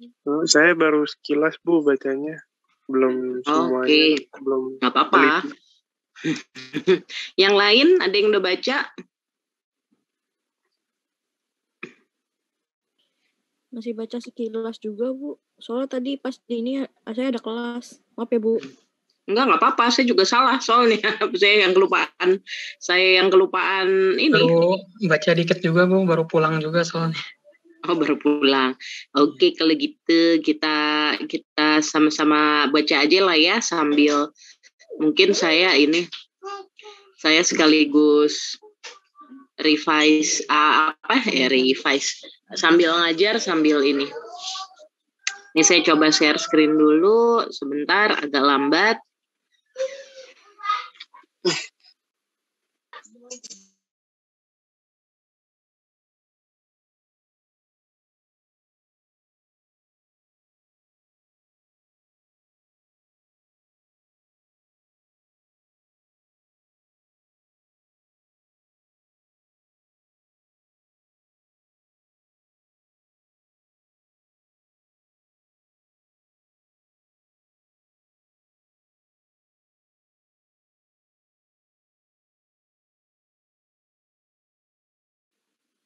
Gitu. Saya baru sekilas bu bacanya, belum semuanya, okay. belum. Gak apa-apa. yang lain ada yang udah baca? Masih baca sekilas juga bu. Soalnya tadi pas di ini saya ada kelas. Maaf ya bu. Enggak, enggak apa-apa. Saya juga salah soalnya. saya yang kelupaan. Saya yang kelupaan ini. Baru baca dikit juga, Bu. Baru pulang juga soalnya. Oh baru pulang. Oke okay, iya. kalau gitu kita kita sama-sama baca aja lah ya sambil mungkin saya ini saya sekaligus revise uh, apa ya iya. revise sambil ngajar sambil ini. Ini saya coba share screen dulu sebentar agak lambat.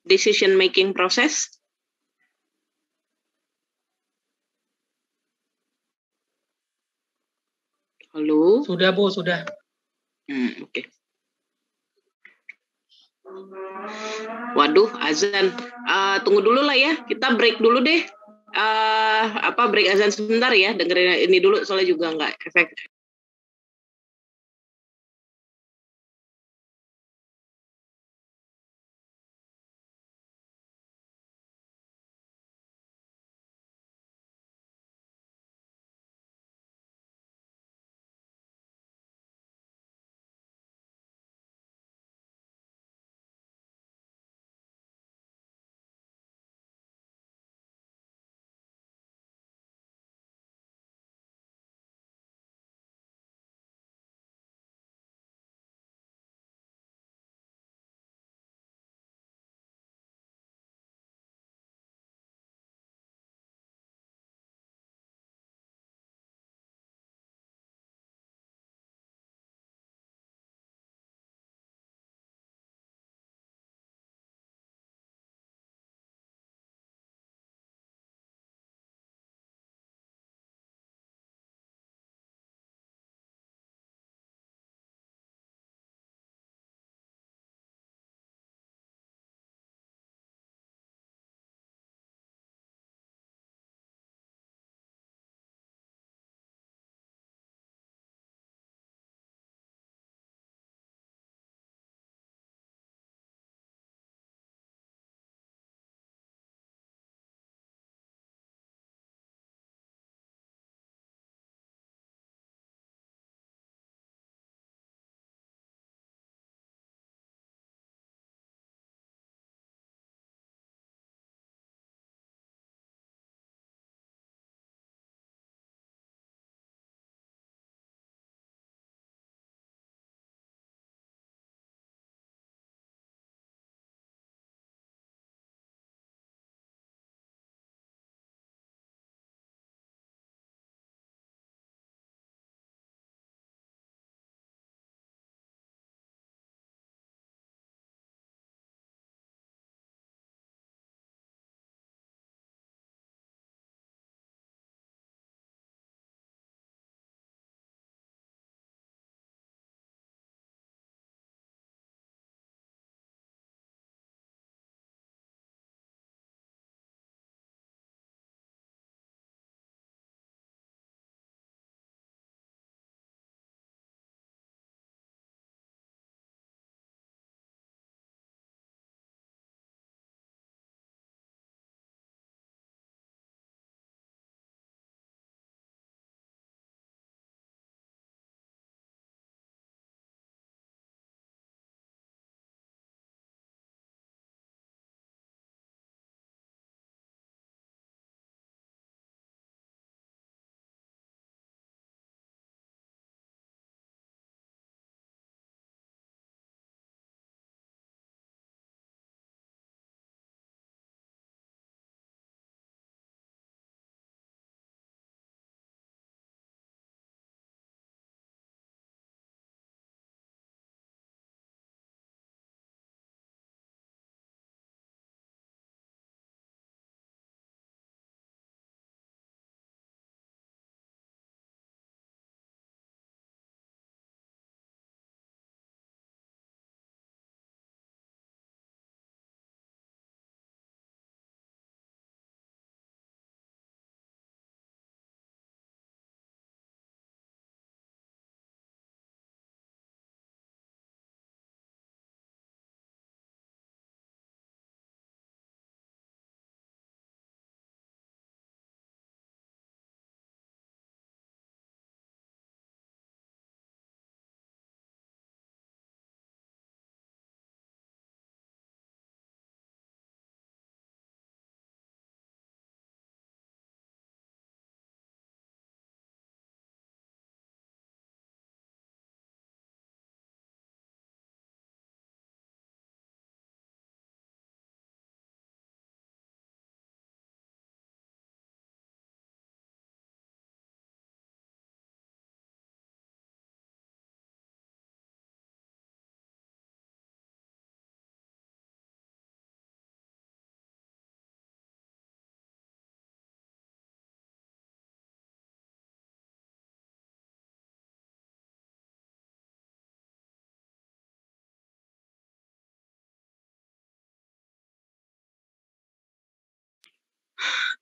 decision making process? Halo. Sudah Bu, sudah. Hmm, oke. Okay. Waduh, azan. Uh, tunggu dulu lah ya. Kita break dulu deh. Uh, apa break azan sebentar ya. Dengerin ini dulu soalnya juga nggak efek.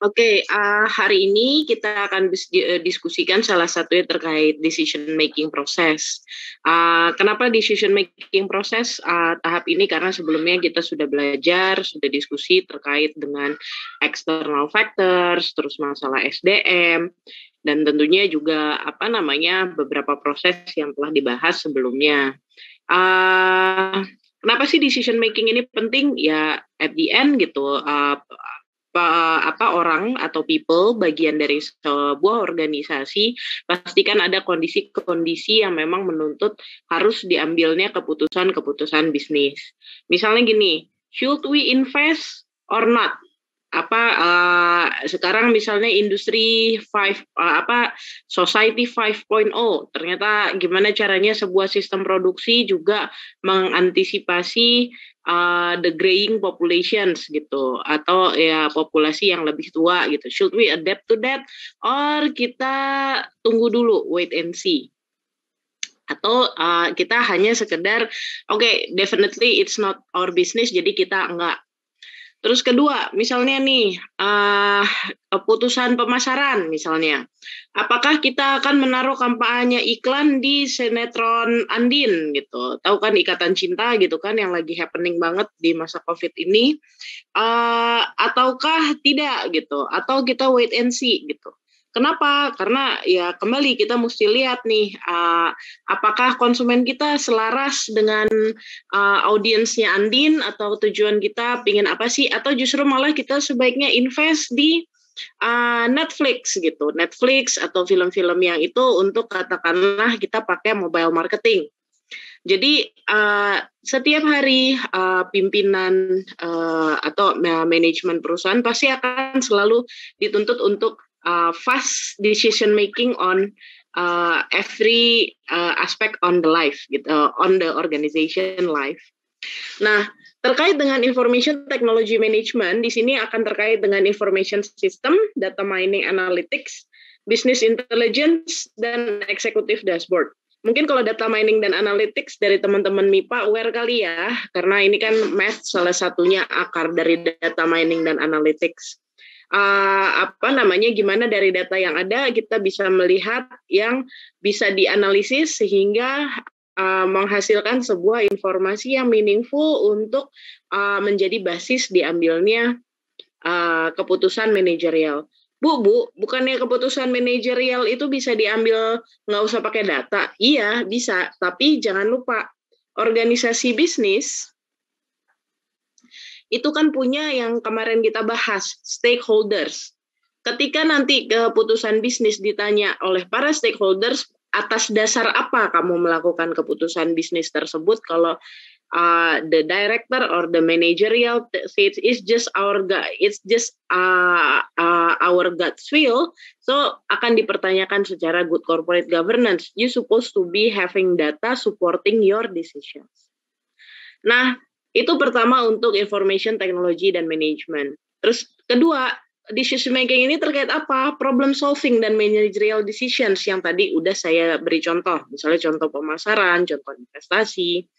Oke, okay, uh, eh, hari ini kita akan eh, diskusikan salah satunya terkait decision making proses. Uh, kenapa decision making proses uh, tahap ini? Karena sebelumnya kita sudah belajar, sudah diskusi terkait dengan external factors, terus masalah SDM, dan tentunya juga apa namanya beberapa proses yang telah dibahas sebelumnya. Uh, kenapa sih decision making ini penting? Ya, at the end gitu. Uh, apa orang atau people bagian dari sebuah organisasi pastikan ada kondisi-kondisi yang memang menuntut harus diambilnya keputusan-keputusan bisnis. Misalnya gini, should we invest or not? apa uh, sekarang misalnya industri five uh, apa society 5.0 ternyata gimana caranya sebuah sistem produksi juga mengantisipasi uh, the graying populations gitu atau ya populasi yang lebih tua gitu. Should we adapt to that or kita tunggu dulu wait and see? Atau uh, kita hanya sekedar oke okay, definitely it's not our business jadi kita enggak Terus kedua, misalnya nih uh, ah, putusan pemasaran misalnya, apakah kita akan menaruh kampanye iklan di sinetron Andin gitu? Tahu kan Ikatan Cinta gitu kan yang lagi happening banget di masa COVID ini, uh, ataukah tidak gitu? Atau kita wait and see gitu? Kenapa? Karena ya kembali kita mesti lihat nih uh, apakah konsumen kita selaras dengan uh, audiensnya Andin atau tujuan kita pingin apa sih atau justru malah kita sebaiknya invest di uh, Netflix gitu, Netflix atau film-film yang itu untuk katakanlah kita pakai mobile marketing. Jadi uh, setiap hari uh, pimpinan uh, atau manajemen perusahaan pasti akan selalu dituntut untuk uh, fast decision making on uh, every uh, aspect on the life gitu on the organization life. Nah, terkait dengan information technology management di sini akan terkait dengan information system, data mining analytics, business intelligence dan executive dashboard. Mungkin kalau data mining dan analytics dari teman-teman MIPA aware kali ya, karena ini kan math salah satunya akar dari data mining dan analytics uh, apa namanya gimana dari data yang ada kita bisa melihat yang bisa dianalisis sehingga uh, menghasilkan sebuah informasi yang meaningful untuk uh, menjadi basis diambilnya uh, keputusan manajerial. Bu, bu, bukannya keputusan manajerial itu bisa diambil nggak usah pakai data? Iya, bisa. Tapi jangan lupa, organisasi bisnis itu kan punya yang kemarin kita bahas, stakeholders. Ketika nanti keputusan bisnis ditanya oleh para stakeholders, atas dasar apa kamu melakukan keputusan bisnis tersebut kalau uh, the director or the managerial says it's just our gut, it's just uh, uh, our gut feel, so akan dipertanyakan secara good corporate governance. You supposed to be having data supporting your decisions. Nah, itu pertama untuk information technology dan management. Terus kedua, decision making ini terkait apa? Problem solving dan managerial decisions yang tadi udah saya beri contoh, misalnya contoh pemasaran, contoh investasi.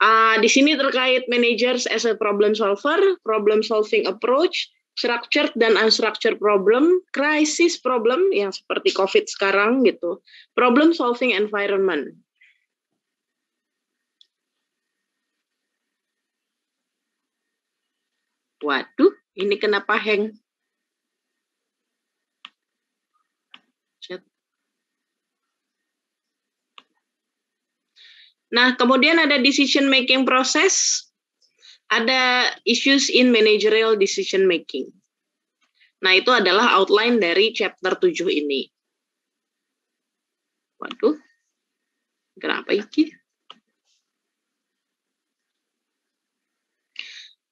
Uh, di sini terkait managers as a problem solver, problem solving approach, structured dan unstructured problem, crisis problem yang seperti COVID sekarang gitu, problem solving environment. Waduh, ini kenapa hang? Nah, kemudian ada decision making process, ada issues in managerial decision making. Nah, itu adalah outline dari chapter 7 ini. Waduh, kenapa iki?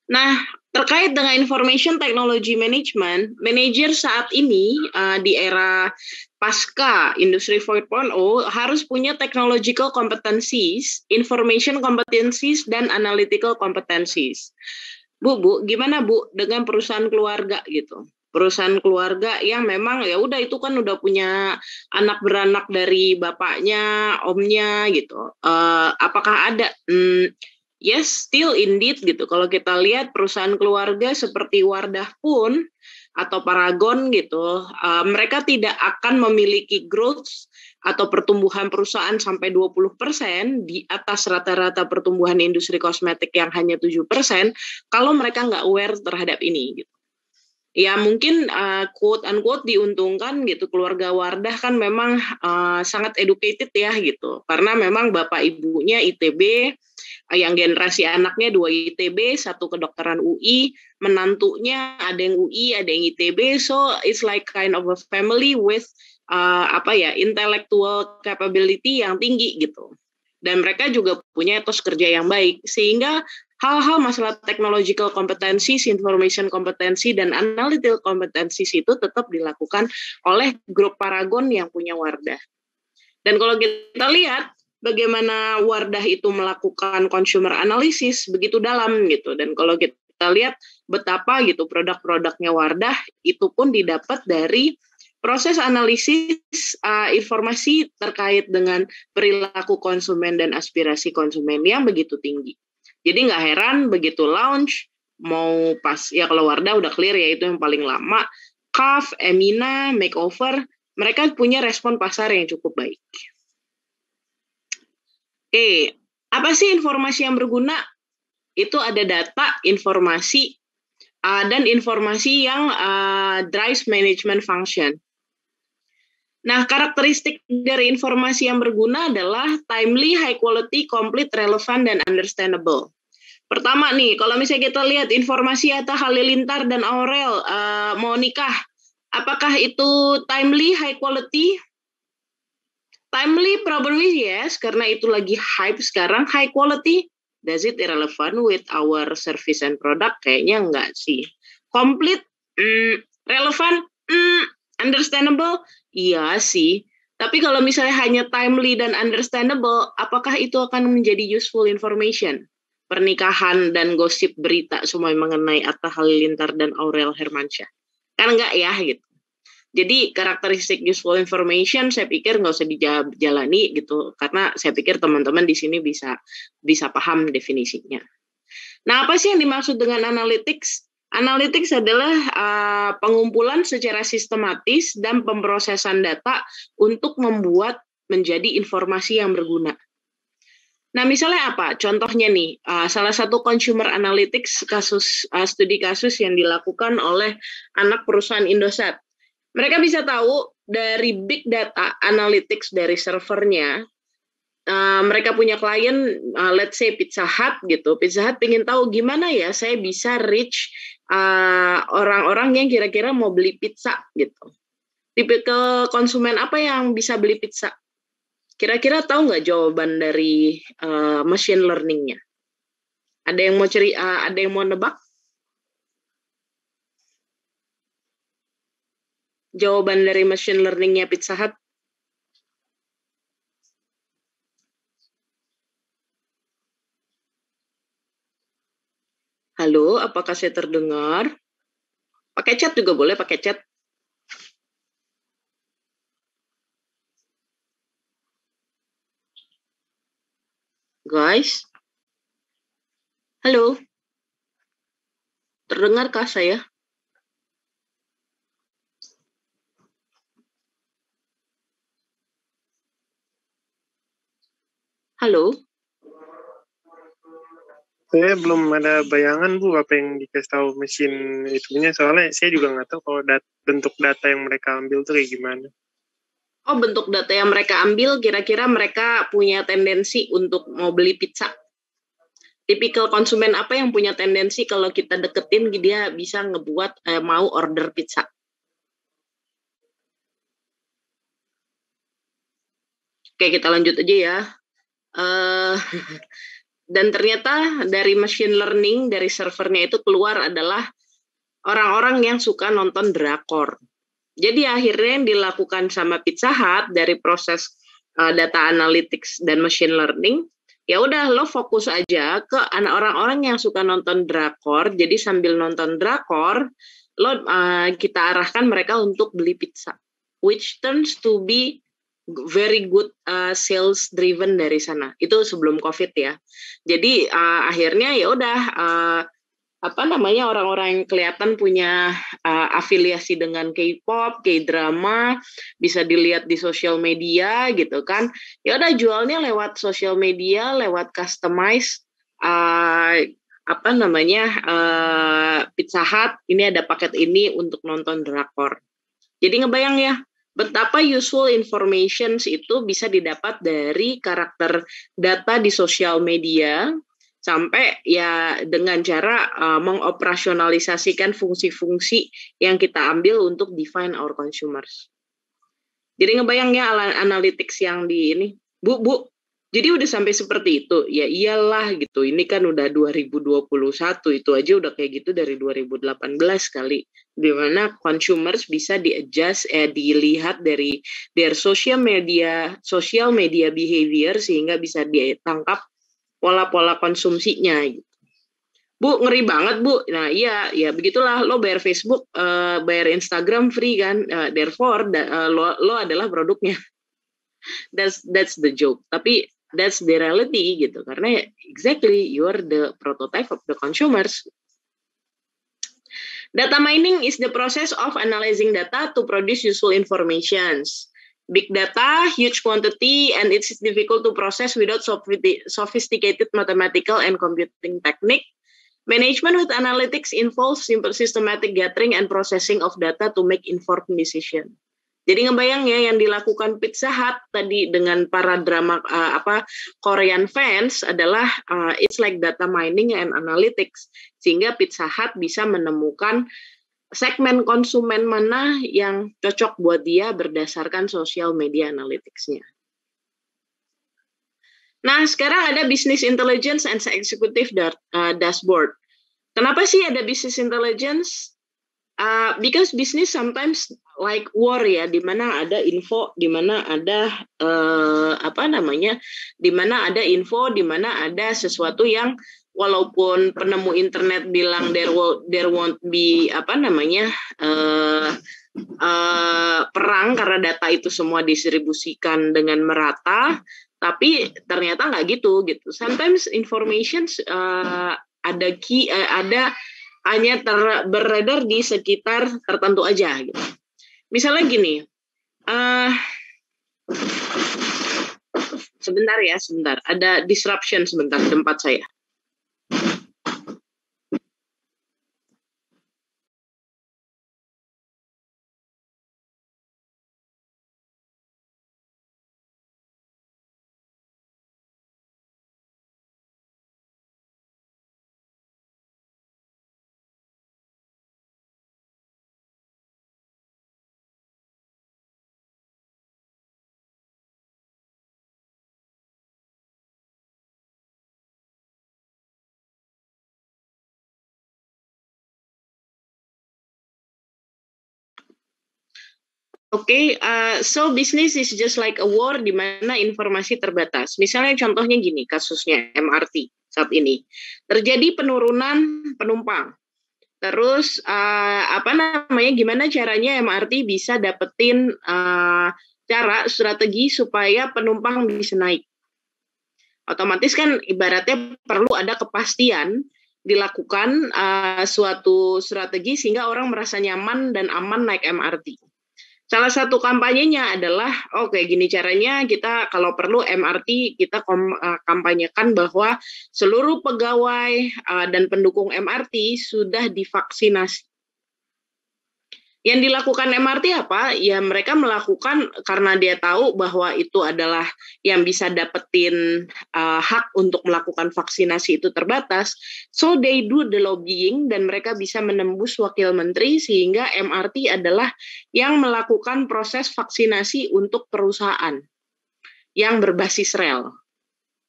Nah, terkait dengan information technology management, manajer saat ini uh, di era pasca industri 4.0 harus punya technological competencies, information competencies, dan analytical competencies. Bu, bu, gimana bu dengan perusahaan keluarga gitu? perusahaan keluarga yang memang ya udah itu kan udah punya anak beranak dari bapaknya, omnya gitu. Uh, apakah ada hmm, Yes, still indeed gitu. Kalau kita lihat perusahaan keluarga seperti Wardah pun atau Paragon gitu, uh, mereka tidak akan memiliki growth atau pertumbuhan perusahaan sampai 20% di atas rata-rata pertumbuhan industri kosmetik yang hanya 7% kalau mereka nggak aware terhadap ini gitu. Ya mungkin uh, eh, quote unquote diuntungkan gitu keluarga Wardah kan memang uh, sangat educated ya gitu karena memang bapak ibunya ITB yang generasi anaknya dua ITB, satu kedokteran UI, menantunya ada yang UI, ada yang ITB, so it's like kind of a family with uh, apa ya intellectual capability yang tinggi gitu. Dan mereka juga punya etos kerja yang baik, sehingga hal-hal masalah technological competencies, information competency, dan analytical competencies itu tetap dilakukan oleh grup Paragon yang punya Wardah. Dan kalau kita lihat bagaimana Wardah itu melakukan consumer analysis begitu dalam gitu dan kalau kita lihat betapa gitu produk-produknya Wardah itu pun didapat dari proses analisis uh, informasi terkait dengan perilaku konsumen dan aspirasi konsumen yang begitu tinggi. Jadi nggak heran begitu launch mau pas ya kalau Wardah udah clear ya itu yang paling lama. Kaf, Emina, Makeover, mereka punya respon pasar yang cukup baik. Oke, apa sih informasi yang berguna? Itu ada data, informasi, uh, dan informasi yang uh, drives management function. Nah, karakteristik dari informasi yang berguna adalah timely, high quality, complete, relevant, dan understandable. Pertama nih, kalau misalnya kita lihat informasi atau Halilintar dan Aurel uh, mau nikah, apakah itu timely, high quality, Timely probably yes, karena itu lagi hype sekarang. High quality, does it irrelevant with our service and product? Kayaknya enggak sih. Complete, mm, relevant, mm, understandable, iya sih. Tapi kalau misalnya hanya timely dan understandable, apakah itu akan menjadi useful information? Pernikahan dan gosip berita semua mengenai Atta Halilintar dan Aurel Hermansyah. Kan enggak ya gitu. Jadi karakteristik useful information saya pikir nggak usah dijalani gitu karena saya pikir teman-teman di sini bisa bisa paham definisinya. Nah, apa sih yang dimaksud dengan analytics? Analytics adalah uh, pengumpulan secara sistematis dan pemrosesan data untuk membuat menjadi informasi yang berguna. Nah, misalnya apa? Contohnya nih, uh, salah satu consumer analytics kasus uh, studi kasus yang dilakukan oleh anak perusahaan Indosat mereka bisa tahu dari big data analytics dari servernya Uh, mereka punya klien, uh, let's say Pizza Hut gitu. Pizza Hut ingin tahu gimana ya saya bisa reach uh, orang-orang yang kira-kira mau beli pizza gitu. ke konsumen apa yang bisa beli pizza? Kira-kira tahu nggak jawaban dari uh, machine learningnya? Ada yang mau ceri, uh, ada yang mau nebak? jawaban dari machine learningnya Pizza Hut? Halo, apakah saya terdengar? Pakai chat juga boleh, pakai chat. Guys. Halo. Terdengarkah saya? Halo? Saya belum ada bayangan Bu apa yang dikasih tahu mesin itunya soalnya saya juga nggak tahu kalau dat bentuk data yang mereka ambil itu kayak gimana. Oh bentuk data yang mereka ambil kira-kira mereka punya tendensi untuk mau beli pizza. Tipikal konsumen apa yang punya tendensi kalau kita deketin dia bisa ngebuat eh, mau order pizza. Oke kita lanjut aja ya. Uh, dan ternyata dari machine learning dari servernya itu keluar adalah orang-orang yang suka nonton drakor. Jadi akhirnya yang dilakukan sama Pizza Hut dari proses uh, data analytics dan machine learning, ya udah lo fokus aja ke anak orang-orang yang suka nonton drakor. Jadi sambil nonton drakor, lo uh, kita arahkan mereka untuk beli pizza, which turns to be very good uh, sales driven dari sana. Itu sebelum COVID ya. Jadi uh, akhirnya ya udah uh, apa namanya orang-orang yang kelihatan punya uh, afiliasi dengan K-pop, K-drama, bisa dilihat di sosial media gitu kan. Ya udah jualnya lewat sosial media, lewat customize uh, apa namanya uh, Pizza Hut, ini ada paket ini untuk nonton drakor. Jadi ngebayang ya, betapa useful information itu bisa didapat dari karakter data di sosial media sampai ya dengan cara uh, mengoperasionalisasikan fungsi-fungsi yang kita ambil untuk define our consumers. Jadi ngebayangnya analytics yang di ini. Bu, Bu, jadi udah sampai seperti itu. Ya iyalah gitu. Ini kan udah 2021 itu aja udah kayak gitu dari 2018 kali. Dimana consumers bisa di adjust eh dilihat dari their social media social media behavior sehingga bisa ditangkap pola-pola konsumsinya gitu. Bu ngeri banget bu. Nah iya ya begitulah lo bayar Facebook, uh, bayar Instagram free kan. Uh, therefore da, uh, lo lo adalah produknya. That's that's the joke. Tapi that's the reality gitu karena ya, exactly you are the prototype of the consumers Data mining is the process of analyzing data to produce useful informations. Big data, huge quantity, and it's difficult to process without sophisticated mathematical and computing technique. Management with analytics involves simple systematic gathering and processing of data to make informed decisions. Jadi ngebayangnya yang dilakukan Pizza Hut tadi dengan para drama uh, apa Korean fans adalah uh, it's like data mining and analytics sehingga Pizza Hut bisa menemukan segmen konsumen mana yang cocok buat dia berdasarkan social media analyticsnya. Nah, sekarang ada business intelligence and executive eh, dashboard. Kenapa sih ada business intelligence? Uh, because business sometimes like war ya di mana ada info di mana ada uh, apa namanya di mana ada info di mana ada sesuatu yang walaupun penemu internet bilang there will, there won't be apa namanya uh, uh, perang karena data itu semua distribusikan dengan merata tapi ternyata nggak gitu gitu sometimes information uh, ada key uh, ada hanya ter beredar di sekitar tertentu aja gitu misalnya gini uh, sebentar ya sebentar ada disruption sebentar tempat saya Oke, okay, uh, eh, so business is just like a war di mana informasi terbatas. Misalnya contohnya gini kasusnya MRT saat ini. Terjadi penurunan penumpang. Terus uh, apa namanya gimana caranya MRT bisa dapetin uh, cara strategi supaya penumpang bisa naik. Otomatis kan ibaratnya perlu ada kepastian dilakukan uh, suatu strategi sehingga orang merasa nyaman dan aman naik MRT. Salah satu kampanyenya adalah, oke okay, gini caranya kita kalau perlu MRT kita kom, uh, kampanyekan bahwa seluruh pegawai uh, dan pendukung MRT sudah divaksinasi yang dilakukan MRT apa? Ya mereka melakukan karena dia tahu bahwa itu adalah yang bisa dapetin uh, hak untuk melakukan vaksinasi itu terbatas. So they do the lobbying dan mereka bisa menembus wakil menteri sehingga MRT adalah yang melakukan proses vaksinasi untuk perusahaan yang berbasis rel.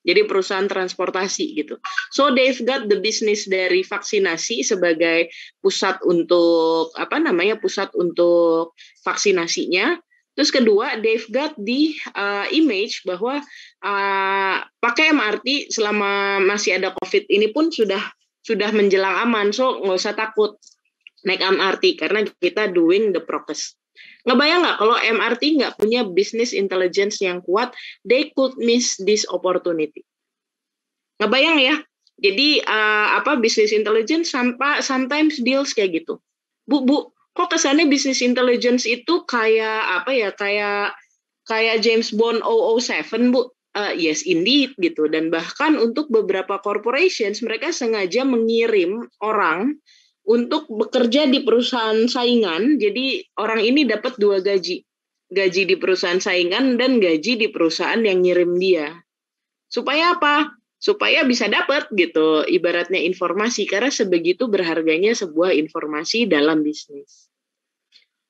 Jadi perusahaan transportasi gitu. So they've got the business dari vaksinasi sebagai pusat untuk apa namanya pusat untuk vaksinasinya. Terus kedua, they've got the uh, image bahwa uh, pakai MRT selama masih ada COVID ini pun sudah sudah menjelang aman, so nggak usah takut naik MRT karena kita doing the progress Ngebayang nggak kalau MRT nggak punya business intelligence yang kuat, they could miss this opportunity. Ngebayang ya? Jadi uh, apa business intelligence sampai sometimes deals kayak gitu. Bu, bu, kok kesannya business intelligence itu kayak apa ya? Kayak kayak James Bond 007, Bu. Uh, yes indeed gitu dan bahkan untuk beberapa corporations mereka sengaja mengirim orang untuk bekerja di perusahaan saingan. Jadi orang ini dapat dua gaji. Gaji di perusahaan saingan dan gaji di perusahaan yang ngirim dia. Supaya apa? Supaya bisa dapat gitu ibaratnya informasi karena sebegitu berharganya sebuah informasi dalam bisnis.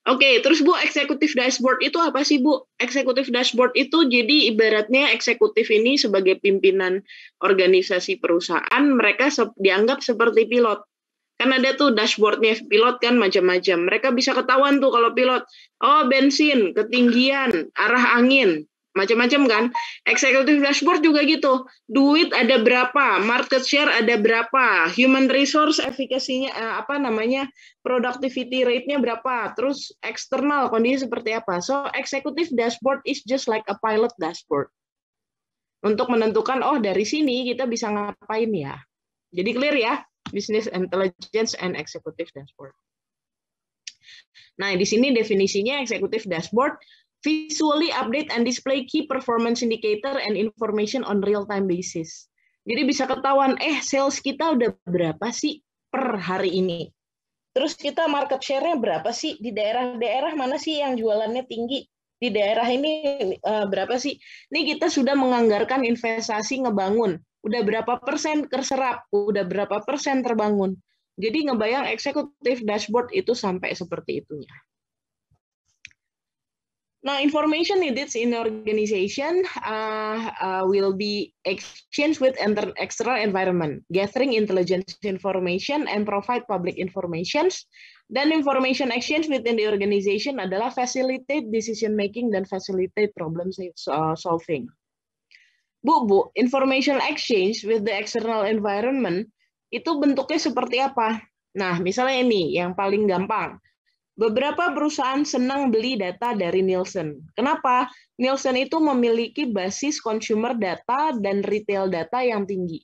Oke, okay, terus Bu, eksekutif dashboard itu apa sih Bu? Eksekutif dashboard itu jadi ibaratnya eksekutif ini sebagai pimpinan organisasi perusahaan, mereka dianggap seperti pilot kan ada tuh dashboardnya pilot kan macam-macam. Mereka bisa ketahuan tuh kalau pilot, oh bensin, ketinggian, arah angin, macam-macam kan. Executive dashboard juga gitu. Duit ada berapa, market share ada berapa, human resource efikasinya eh, apa namanya, productivity rate-nya berapa, terus eksternal kondisi seperti apa. So executive dashboard is just like a pilot dashboard. Untuk menentukan oh dari sini kita bisa ngapain ya. Jadi clear ya? Business Intelligence and Executive Dashboard. Nah, di sini definisinya Executive Dashboard visually update and display key performance indicator and information on real-time basis. Jadi bisa ketahuan, eh sales kita udah berapa sih per hari ini? Terus kita market share-nya berapa sih? Di daerah-daerah mana sih yang jualannya tinggi? Di daerah ini uh, berapa sih? Ini kita sudah menganggarkan investasi ngebangun udah berapa persen terserap, udah berapa persen terbangun. Jadi ngebayang eksekutif dashboard itu sampai seperti itunya. Now, nah, information needed in organization uh, uh, will be exchanged with external environment, gathering intelligence information and provide public informations. Dan information exchange within the organization adalah facilitate decision making dan facilitate problem uh, solving. Bu, Bu, information exchange with the external environment itu bentuknya seperti apa? Nah, misalnya ini yang paling gampang. Beberapa perusahaan senang beli data dari Nielsen. Kenapa? Nielsen itu memiliki basis consumer data dan retail data yang tinggi.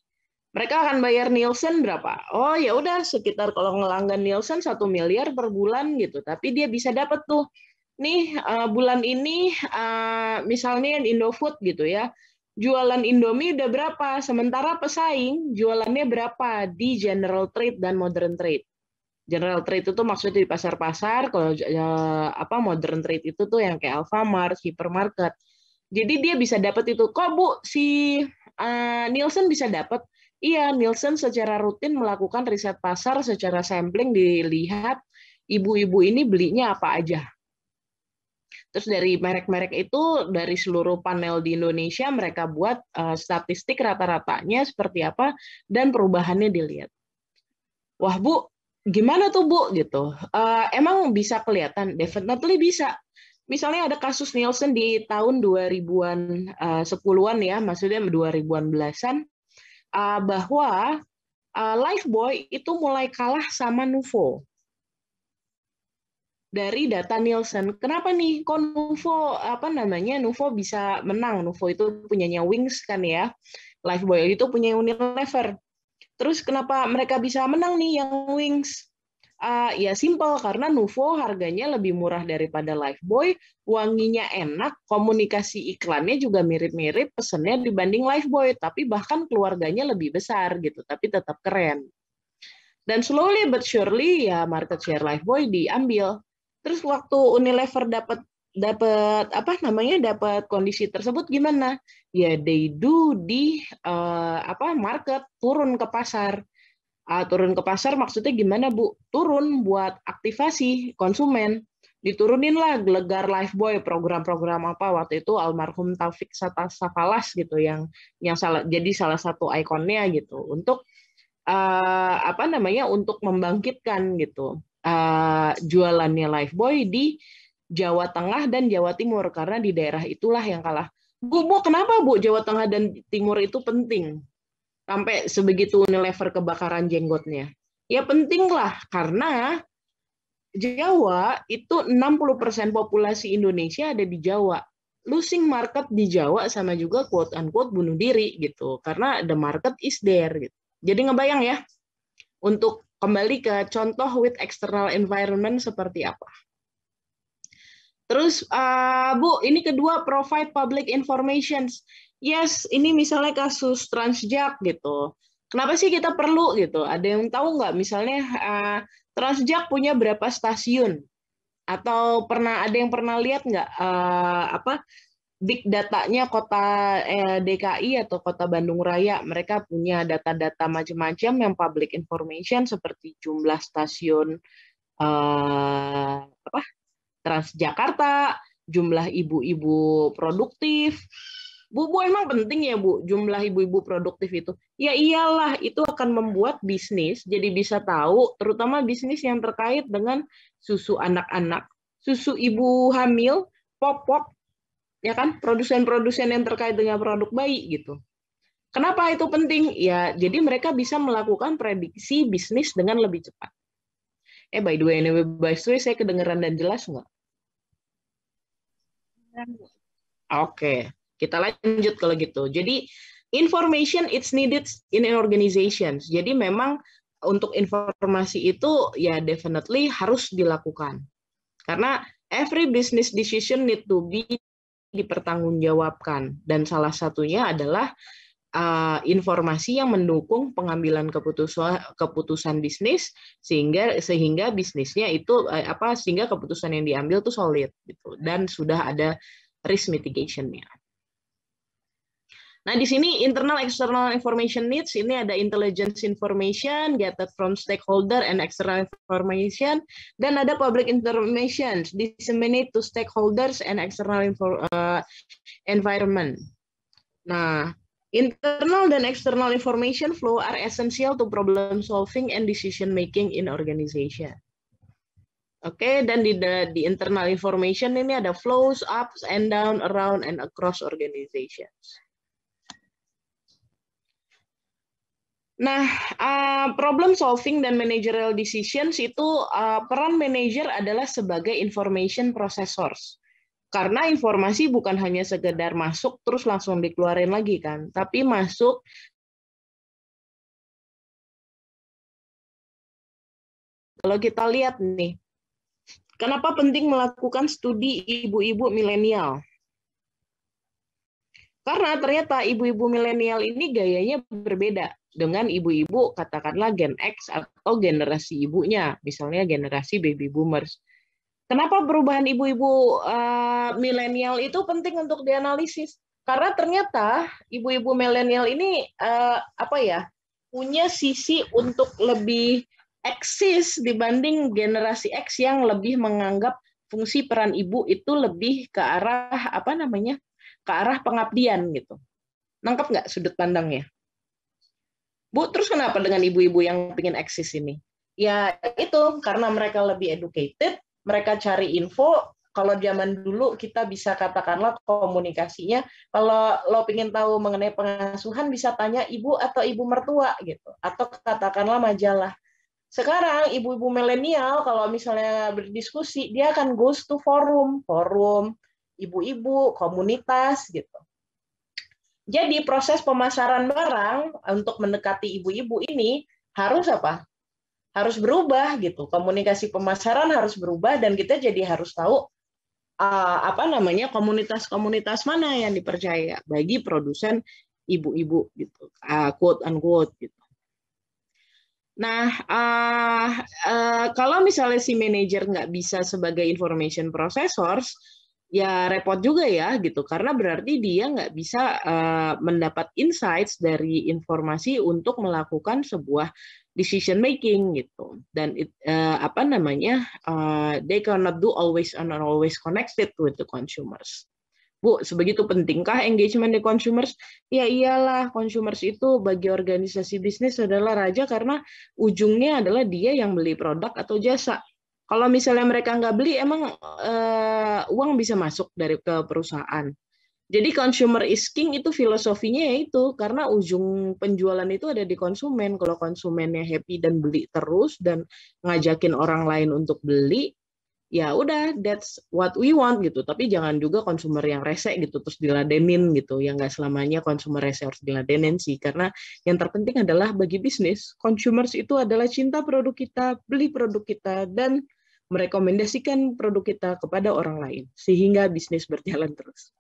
Mereka akan bayar Nielsen berapa? Oh ya udah sekitar kalau ngelanggan Nielsen satu miliar per bulan gitu. Tapi dia bisa dapat tuh nih eh, bulan ini eh, misalnya Indofood gitu ya jualan Indomie udah berapa, sementara pesaing jualannya berapa di general trade dan modern trade. General trade itu maksudnya di pasar-pasar, kalau eh, apa modern trade itu tuh yang kayak Alfamart, hypermarket. Jadi dia bisa dapat itu. Kok Bu si uh, Nielsen bisa dapat? Iya, Nielsen secara rutin melakukan riset pasar secara sampling dilihat ibu-ibu ini belinya apa aja Terus dari merek-merek itu dari seluruh panel di Indonesia mereka buat uh, statistik rata-ratanya seperti apa dan perubahannya dilihat. Wah bu, gimana tuh bu gitu? Uh, emang bisa kelihatan? Definitely bisa. Misalnya ada kasus Nielsen di tahun 2000-an, eh, uh, ya, maksudnya 2000-an belasan, uh, bahwa uh, Lifebuoy itu mulai kalah sama Nuvo dari data Nielsen. Kenapa nih kok Nuvo apa namanya Nuvo bisa menang? Nuvo itu punyanya Wings kan ya. Lifebuoy itu punya Unilever. Terus kenapa mereka bisa menang nih yang Wings? Uh, ya simple karena Nuvo harganya lebih murah daripada Lifebuoy, wanginya enak, komunikasi iklannya juga mirip-mirip pesennya dibanding Lifebuoy, tapi bahkan keluarganya lebih besar gitu, tapi tetap keren. Dan slowly but surely ya market share Lifebuoy diambil. Terus waktu Unilever dapat dapat apa namanya dapat kondisi tersebut gimana? Ya they do di uh, apa market turun ke pasar. Uh, turun ke pasar maksudnya gimana Bu? Turun buat aktivasi konsumen. Diturunin lah gelegar boy program-program apa waktu itu almarhum Taufik Safalas gitu yang yang salah jadi salah satu ikonnya gitu untuk uh, apa namanya untuk membangkitkan gitu uh, jualannya Lifeboy di Jawa Tengah dan Jawa Timur karena di daerah itulah yang kalah. Bu, bu kenapa Bu Jawa Tengah dan Timur itu penting? Sampai sebegitu Unilever kebakaran jenggotnya. Ya penting lah karena Jawa itu 60% populasi Indonesia ada di Jawa. Losing market di Jawa sama juga quote unquote bunuh diri gitu. Karena the market is there gitu. Jadi ngebayang ya untuk Kembali ke contoh with external environment seperti apa. Terus, uh, Bu, ini kedua, provide public information. Yes, ini misalnya kasus Transjak gitu. Kenapa sih kita perlu gitu? Ada yang tahu nggak misalnya uh, Transjak punya berapa stasiun? Atau pernah ada yang pernah lihat nggak uh, apa big datanya kota eh, DKI atau kota Bandung Raya. Mereka punya data-data macam-macam yang public information seperti jumlah stasiun eh, apa Transjakarta, jumlah ibu-ibu produktif. Bu, bu emang penting ya bu jumlah ibu-ibu produktif itu. Ya iyalah itu akan membuat bisnis jadi bisa tahu, terutama bisnis yang terkait dengan susu anak-anak, susu ibu hamil, popok ya kan produsen-produsen yang terkait dengan produk bayi gitu. Kenapa itu penting? Ya, jadi mereka bisa melakukan prediksi bisnis dengan lebih cepat. Eh, by the way, anyway, by the way, saya kedengeran dan jelas nggak? Oke, okay. kita lanjut kalau gitu. Jadi, information it's needed in an organization. Jadi memang untuk informasi itu ya definitely harus dilakukan. Karena every business decision need to be dipertanggungjawabkan dan salah satunya adalah uh, informasi yang mendukung pengambilan keputusan keputusan bisnis sehingga sehingga bisnisnya itu uh, apa sehingga keputusan yang diambil itu solid gitu dan sudah ada risk mitigationnya. Nah, di sini internal external information needs ini ada intelligence information gathered from stakeholder and external information dan ada public information disseminate to stakeholders and external uh, environment. Nah, internal dan external information flow are essential to problem solving and decision making in organization. Oke, okay, dan di di internal information ini ada flows up and down around and across organizations. Nah, uh, problem solving dan managerial decisions itu uh, peran manager adalah sebagai information processors. Karena informasi bukan hanya sekedar masuk terus langsung dikeluarin lagi kan, tapi masuk Kalau kita lihat nih, kenapa penting melakukan studi ibu-ibu milenial? Karena ternyata ibu-ibu milenial ini gayanya berbeda dengan ibu-ibu katakanlah Gen X atau generasi ibunya, misalnya generasi baby boomers. Kenapa perubahan ibu-ibu uh, milenial itu penting untuk dianalisis? Karena ternyata ibu-ibu milenial ini uh, apa ya punya sisi untuk lebih eksis dibanding generasi X yang lebih menganggap fungsi peran ibu itu lebih ke arah apa namanya ke arah pengabdian gitu. Nangkep nggak sudut pandangnya? Bu, terus kenapa dengan ibu-ibu yang ingin eksis ini? Ya itu karena mereka lebih educated, mereka cari info. Kalau zaman dulu kita bisa katakanlah komunikasinya, kalau lo pengen tahu mengenai pengasuhan bisa tanya ibu atau ibu mertua gitu, atau katakanlah majalah. Sekarang ibu-ibu milenial kalau misalnya berdiskusi dia akan goes to forum, forum ibu-ibu, komunitas gitu. Jadi proses pemasaran barang untuk mendekati ibu-ibu ini harus apa? Harus berubah gitu. Komunikasi pemasaran harus berubah dan kita jadi harus tahu uh, apa namanya komunitas-komunitas mana yang dipercaya bagi produsen ibu-ibu gitu. Uh, quote unquote gitu. Nah, uh, uh, kalau misalnya si manajer nggak bisa sebagai information processors, ya repot juga ya gitu karena berarti dia nggak bisa uh, mendapat insights dari informasi untuk melakukan sebuah decision making gitu dan it, uh, apa namanya uh, they cannot do always and always connected with the consumers bu sebegitu pentingkah engagement the consumers ya iyalah consumers itu bagi organisasi bisnis adalah raja karena ujungnya adalah dia yang beli produk atau jasa kalau misalnya mereka nggak beli, emang uh, uang bisa masuk dari ke perusahaan. Jadi consumer is king itu filosofinya ya itu karena ujung penjualan itu ada di konsumen. Kalau konsumennya happy dan beli terus dan ngajakin orang lain untuk beli, ya udah that's what we want gitu. Tapi jangan juga konsumer yang rese gitu terus diladenin gitu. Yang nggak selamanya konsumer rese harus diladenin sih karena yang terpenting adalah bagi bisnis, consumers itu adalah cinta produk kita, beli produk kita dan merekomendasikan produk kita kepada orang lain sehingga bisnis berjalan terus.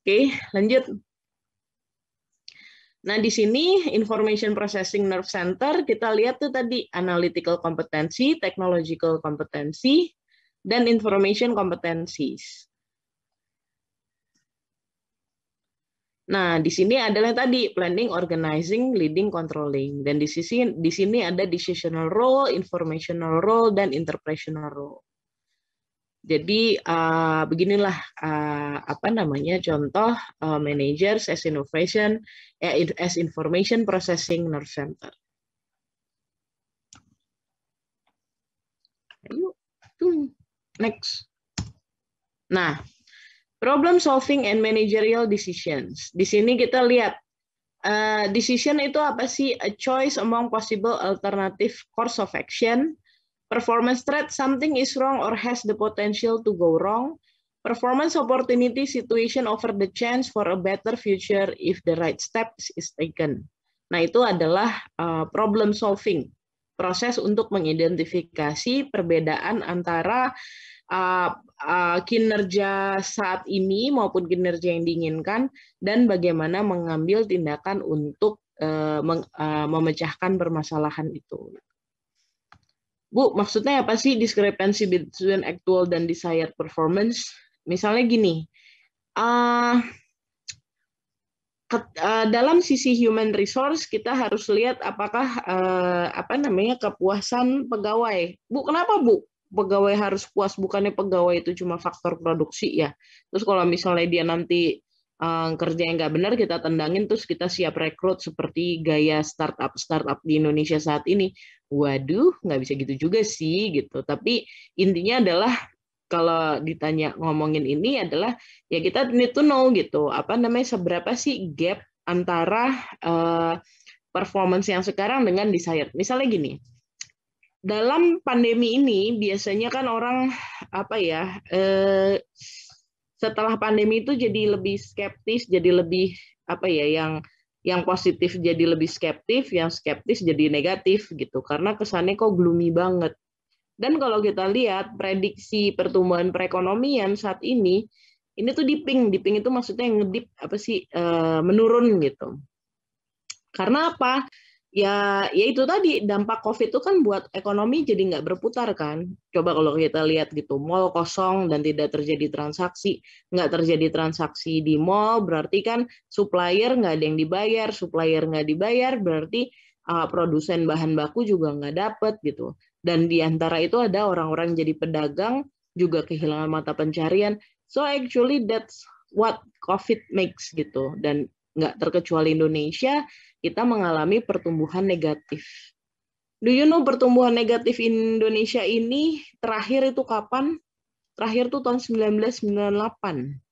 Oke, lanjut. Nah, di sini information processing nerve center kita lihat tuh tadi analytical competency, technological competency dan information competencies. Nah, di sini adalah tadi planning, organizing, leading, controlling. Dan di sisi di sini ada decisional role, informational role, dan interpretational role. Jadi uh, beginilah uh, apa namanya contoh uh, managers as innovation eh, as information processing nerve center. Ayo, next. Nah, Problem solving and managerial decisions. Di sini kita lihat uh, decision itu apa sih? A choice among possible alternative course of action. Performance threat something is wrong or has the potential to go wrong. Performance opportunity situation offer the chance for a better future if the right steps is taken. Nah, itu adalah uh, problem solving, proses untuk mengidentifikasi perbedaan antara uh, uh, kinerja saat ini maupun kinerja yang diinginkan dan bagaimana mengambil tindakan untuk uh, meng, uh, memecahkan permasalahan itu. Bu, maksudnya apa sih diskrepensi between actual dan desired performance? Misalnya gini, uh, uh, dalam sisi human resource kita harus lihat apakah uh, apa namanya kepuasan pegawai. Bu, kenapa Bu? pegawai harus puas bukannya pegawai itu cuma faktor produksi ya terus kalau misalnya dia nanti um, kerja yang nggak benar kita tendangin terus kita siap rekrut seperti gaya startup startup di Indonesia saat ini waduh nggak bisa gitu juga sih gitu tapi intinya adalah kalau ditanya ngomongin ini adalah ya kita need to know gitu apa namanya seberapa sih gap antara uh, performance yang sekarang dengan desired misalnya gini dalam pandemi ini biasanya kan orang apa ya eh, setelah pandemi itu jadi lebih skeptis, jadi lebih apa ya yang yang positif jadi lebih skeptis, yang skeptis jadi negatif gitu. Karena kesannya kok gloomy banget. Dan kalau kita lihat prediksi pertumbuhan perekonomian saat ini, ini tuh diping, diping itu maksudnya yang ngedip apa sih eh, menurun gitu. Karena apa? ya ya itu tadi dampak covid itu kan buat ekonomi jadi nggak berputar kan coba kalau kita lihat gitu mall kosong dan tidak terjadi transaksi nggak terjadi transaksi di mall berarti kan supplier nggak ada yang dibayar supplier nggak dibayar berarti uh, produsen bahan baku juga nggak dapet gitu dan di antara itu ada orang-orang jadi pedagang juga kehilangan mata pencarian so actually that's what covid makes gitu dan nggak terkecuali Indonesia kita mengalami pertumbuhan negatif. Do you know pertumbuhan negatif Indonesia ini terakhir itu kapan? Terakhir tuh tahun 1998.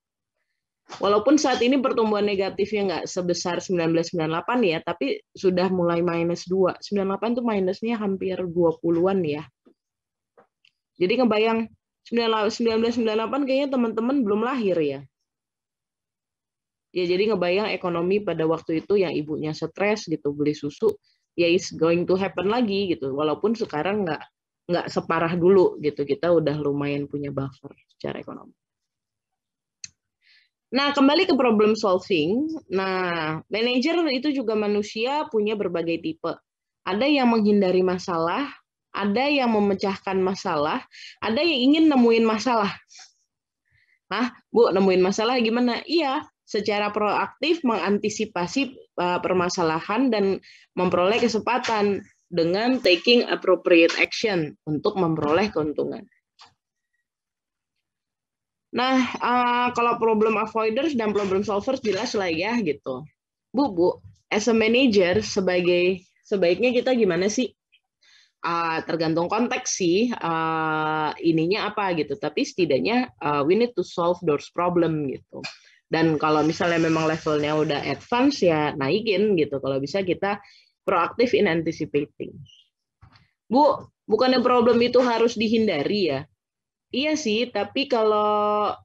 Walaupun saat ini pertumbuhan negatifnya nggak sebesar 1998 ya, tapi sudah mulai minus 2. 98 itu minusnya hampir 20-an ya. Jadi ngebayang 1998 kayaknya teman-teman belum lahir ya ya jadi ngebayang ekonomi pada waktu itu yang ibunya stres gitu beli susu ya is going to happen lagi gitu walaupun sekarang nggak nggak separah dulu gitu kita udah lumayan punya buffer secara ekonomi. Nah kembali ke problem solving, nah manajer itu juga manusia punya berbagai tipe. Ada yang menghindari masalah, ada yang memecahkan masalah, ada yang ingin nemuin masalah. Nah, Bu, nemuin masalah gimana? Iya, secara proaktif mengantisipasi eh, permasalahan dan memperoleh kesempatan dengan taking appropriate action untuk memperoleh keuntungan. Nah, eh, kalau problem avoiders dan problem solvers jelas lah ya gitu. Bu, Bu, as a manager sebagai sebaiknya kita gimana sih? Uh, tergantung konteks sih uh, ininya apa gitu. Tapi setidaknya uh, we need to solve those problem gitu. Dan kalau misalnya memang levelnya udah advance ya naikin gitu. Kalau bisa kita proaktif in anticipating. Bu, bukannya problem itu harus dihindari ya? Iya sih, tapi kalau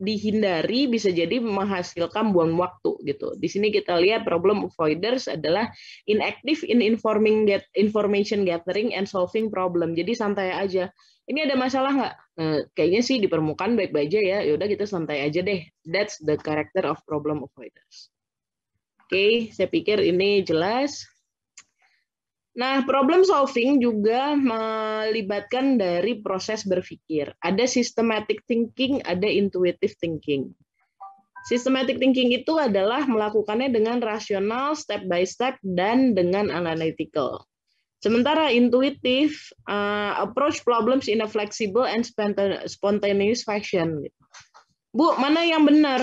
dihindari bisa jadi menghasilkan buang waktu gitu. Di sini kita lihat problem avoiders adalah inactive in informing get information gathering and solving problem. Jadi santai aja. Ini ada masalah nggak? Eh, kayaknya sih di permukaan baik-baik aja ya. Yaudah kita santai aja deh. That's the character of problem avoiders. Oke, okay, saya pikir ini jelas. Nah, problem solving juga melibatkan dari proses berpikir. Ada systematic thinking, ada intuitive thinking. Systematic thinking itu adalah melakukannya dengan rasional, step by step, dan dengan analytical. Sementara intuitive uh, approach problems in a flexible and spontaneous fashion. Bu, mana yang benar?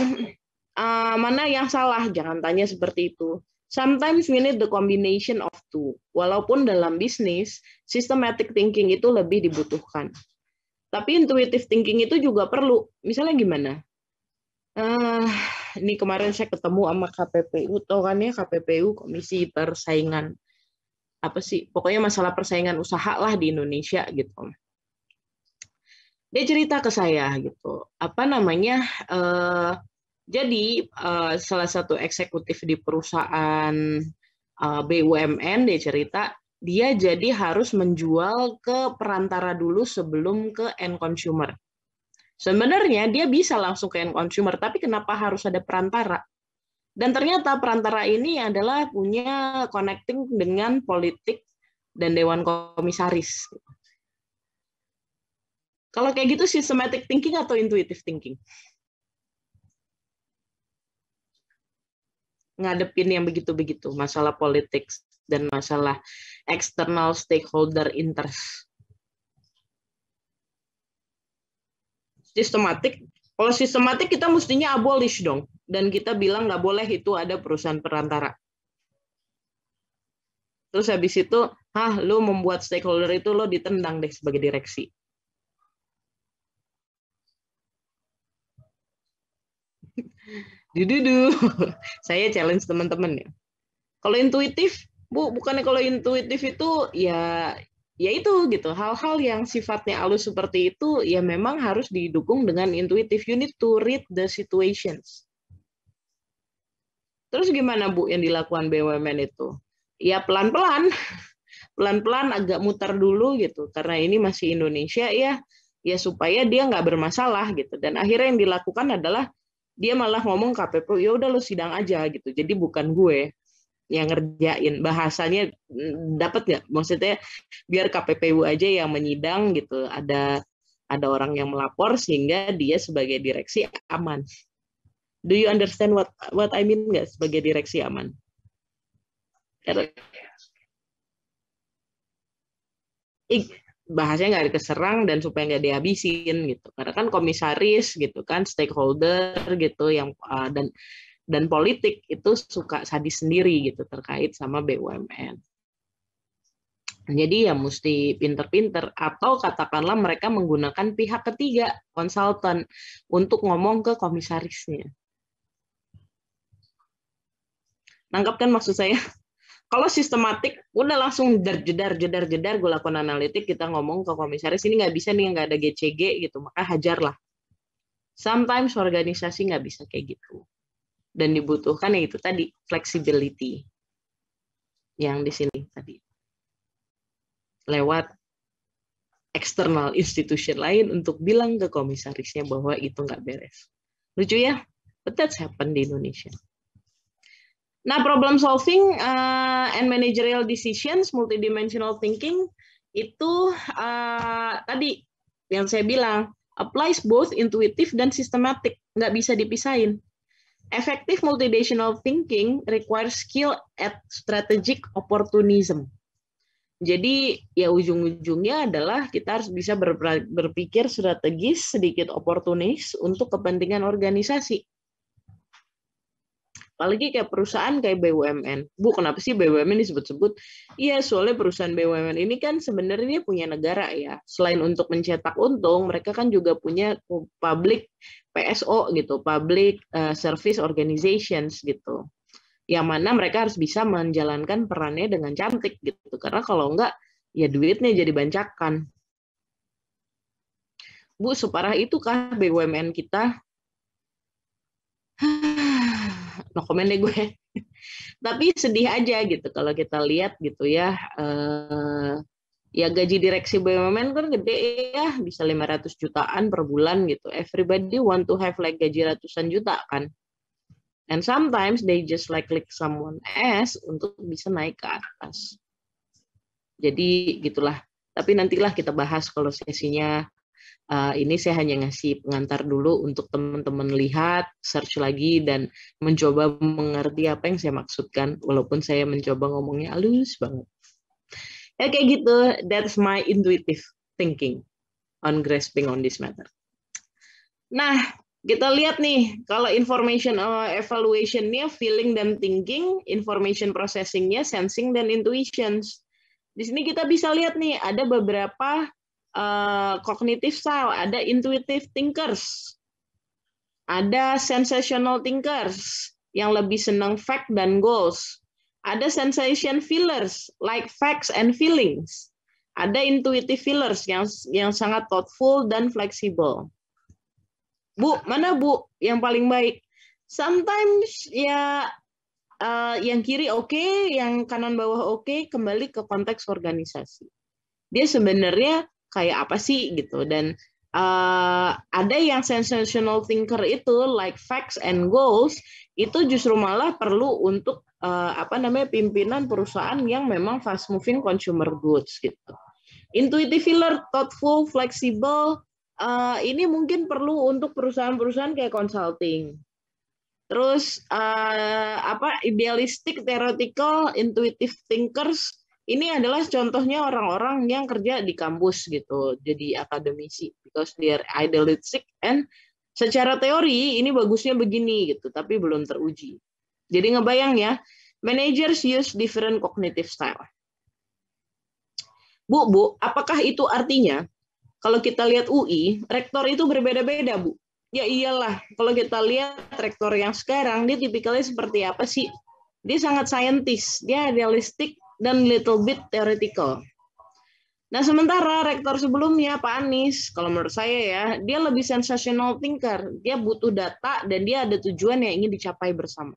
Uh, mana yang salah? Jangan tanya seperti itu Sometimes we need the combination of two. Walaupun dalam bisnis, systematic thinking itu lebih dibutuhkan. Tapi intuitive thinking itu juga perlu. Misalnya gimana? Uh, ini kemarin saya ketemu sama KPPU, tau kan ya KPPU Komisi Persaingan apa sih? Pokoknya masalah persaingan usaha lah di Indonesia gitu. Dia cerita ke saya gitu, apa namanya? Uh, jadi uh, salah satu eksekutif di perusahaan uh, eh, BUMN dia cerita dia jadi harus menjual ke perantara dulu sebelum ke end consumer. Sebenarnya dia bisa langsung ke end consumer, tapi kenapa harus ada perantara? Dan ternyata perantara ini adalah punya connecting dengan politik dan dewan komisaris. Kalau kayak gitu systematic thinking atau intuitive thinking? ngadepin yang begitu-begitu, masalah politik dan masalah external stakeholder interest. Sistematik, kalau sistematik kita mestinya abolish dong, dan kita bilang nggak boleh itu ada perusahaan perantara. Terus habis itu, ah lo membuat stakeholder itu lo ditendang deh sebagai direksi. Dududu. Saya challenge teman-teman ya. Kalau intuitif, Bu, bukannya kalau intuitif itu ya ya itu gitu hal-hal yang sifatnya alus seperti itu ya memang harus didukung dengan intuitif you need to read the situations terus gimana bu yang dilakukan BUMN itu ya pelan-pelan pelan-pelan agak mutar dulu gitu karena ini masih Indonesia ya ya supaya dia nggak bermasalah gitu dan akhirnya yang dilakukan adalah dia malah ngomong KPPU ya udah lo sidang aja gitu jadi bukan gue yang ngerjain bahasanya mm, dapat nggak maksudnya biar KPPU aja yang menyidang gitu ada ada orang yang melapor sehingga dia sebagai direksi aman do you understand what what I mean nggak sebagai direksi aman iya bahasanya nggak keserang dan supaya nggak dihabisin gitu karena kan komisaris gitu kan stakeholder gitu yang uh, dan dan politik itu suka sadis sendiri gitu terkait sama BUMN jadi ya mesti pinter-pinter atau katakanlah mereka menggunakan pihak ketiga konsultan untuk ngomong ke komisarisnya nangkap kan maksud saya kalau sistematik udah langsung jedar jedar jedar jedar gue lakukan analitik kita ngomong ke komisaris ini nggak bisa nih nggak ada GCG gitu maka hajarlah sometimes organisasi nggak bisa kayak gitu dan dibutuhkan ya itu tadi flexibility yang di sini tadi lewat external institution lain untuk bilang ke komisarisnya bahwa itu nggak beres lucu ya but that's happen di Indonesia Nah, problem solving uh, and managerial decisions, multidimensional thinking itu uh, tadi yang saya bilang applies both intuitive dan systematic, nggak bisa dipisahin. Effective multidimensional thinking requires skill at strategic opportunism. Jadi ya ujung-ujungnya adalah kita harus bisa berpikir strategis, sedikit oportunis untuk kepentingan organisasi apalagi kayak perusahaan kayak BUMN. Bu, kenapa sih BUMN disebut-sebut? Iya, soalnya perusahaan BUMN ini kan sebenarnya punya negara ya. Selain untuk mencetak untung, mereka kan juga punya public PSO gitu, public eh, service organizations gitu. Yang mana mereka harus bisa menjalankan perannya dengan cantik gitu. Karena kalau enggak, ya duitnya jadi bancakan. Bu, separah itu itukah BUMN kita? no comment deh gue. Tapi sedih aja gitu kalau kita lihat gitu ya. Uh, ya gaji direksi BUMN kan gede ya, bisa 500 jutaan per bulan gitu. Everybody want to have like gaji ratusan juta kan. And sometimes they just like click someone else untuk bisa naik ke atas. Jadi gitulah. Tapi nantilah kita bahas kalau sesinya uh, ini saya hanya ngasih pengantar dulu untuk teman-teman lihat, search lagi, dan mencoba mengerti apa yang saya maksudkan, walaupun saya mencoba ngomongnya halus banget. Oke ya, kayak gitu, that's my intuitive thinking on grasping on this matter. Nah, kita lihat nih, kalau information eh, evaluation-nya feeling dan thinking, information processing-nya sensing dan intuitions. Di sini kita bisa lihat nih, ada beberapa uh, eh, cognitive style, ada intuitive thinkers, ada sensational thinkers yang lebih senang fact dan goals, ada sensation fillers like facts and feelings, ada intuitive fillers yang yang sangat thoughtful dan fleksibel. Bu, mana Bu yang paling baik? Sometimes ya uh, yang kiri oke, okay, yang kanan bawah oke, okay, kembali ke konteks organisasi. Dia sebenarnya kayak apa sih gitu dan uh, ada yang sensational thinker itu like facts and goals itu justru malah perlu untuk uh, apa namanya pimpinan perusahaan yang memang fast moving consumer goods gitu intuitive filler thoughtful flexible uh, ini mungkin perlu untuk perusahaan-perusahaan kayak consulting terus uh, apa idealistik theoretical intuitive thinkers ini adalah contohnya orang-orang yang kerja di kampus gitu, jadi akademisi because they are idealistic and secara teori ini bagusnya begini gitu, tapi belum teruji. Jadi ngebayang ya, managers use different cognitive style. Bu, Bu, apakah itu artinya kalau kita lihat UI, rektor itu berbeda-beda, Bu? Ya iyalah, kalau kita lihat rektor yang sekarang, dia tipikalnya seperti apa sih? Dia sangat saintis, dia realistik, dan little bit theoretical. Nah, sementara rektor sebelumnya Pak Anies, kalau menurut saya ya, dia lebih sensational thinker. Dia butuh data dan dia ada tujuan yang ingin dicapai bersama.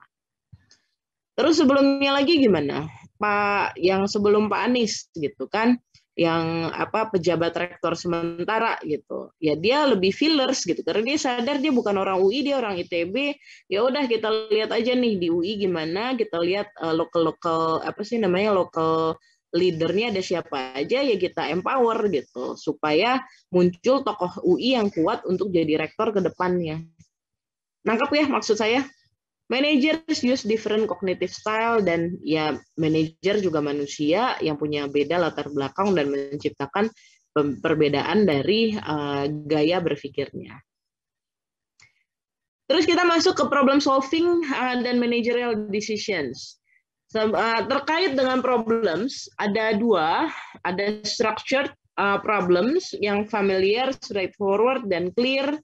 Terus sebelumnya lagi gimana? Pak yang sebelum Pak Anies gitu kan yang apa pejabat rektor sementara gitu ya dia lebih fillers gitu karena dia sadar dia bukan orang UI dia orang ITB ya udah kita lihat aja nih di UI gimana kita lihat uh, eh, local local apa sih namanya local leadernya ada siapa aja ya kita empower gitu supaya muncul tokoh UI yang kuat untuk jadi rektor ke depannya. Nangkep ya maksud saya? Managers use different cognitive style dan ya manager juga manusia yang punya beda latar belakang dan menciptakan perbedaan dari uh, gaya berpikirnya. Terus kita masuk ke problem solving uh, dan managerial decisions. So, uh, eh, terkait dengan problems, ada dua, ada structured uh, problems yang familiar, straightforward, dan clear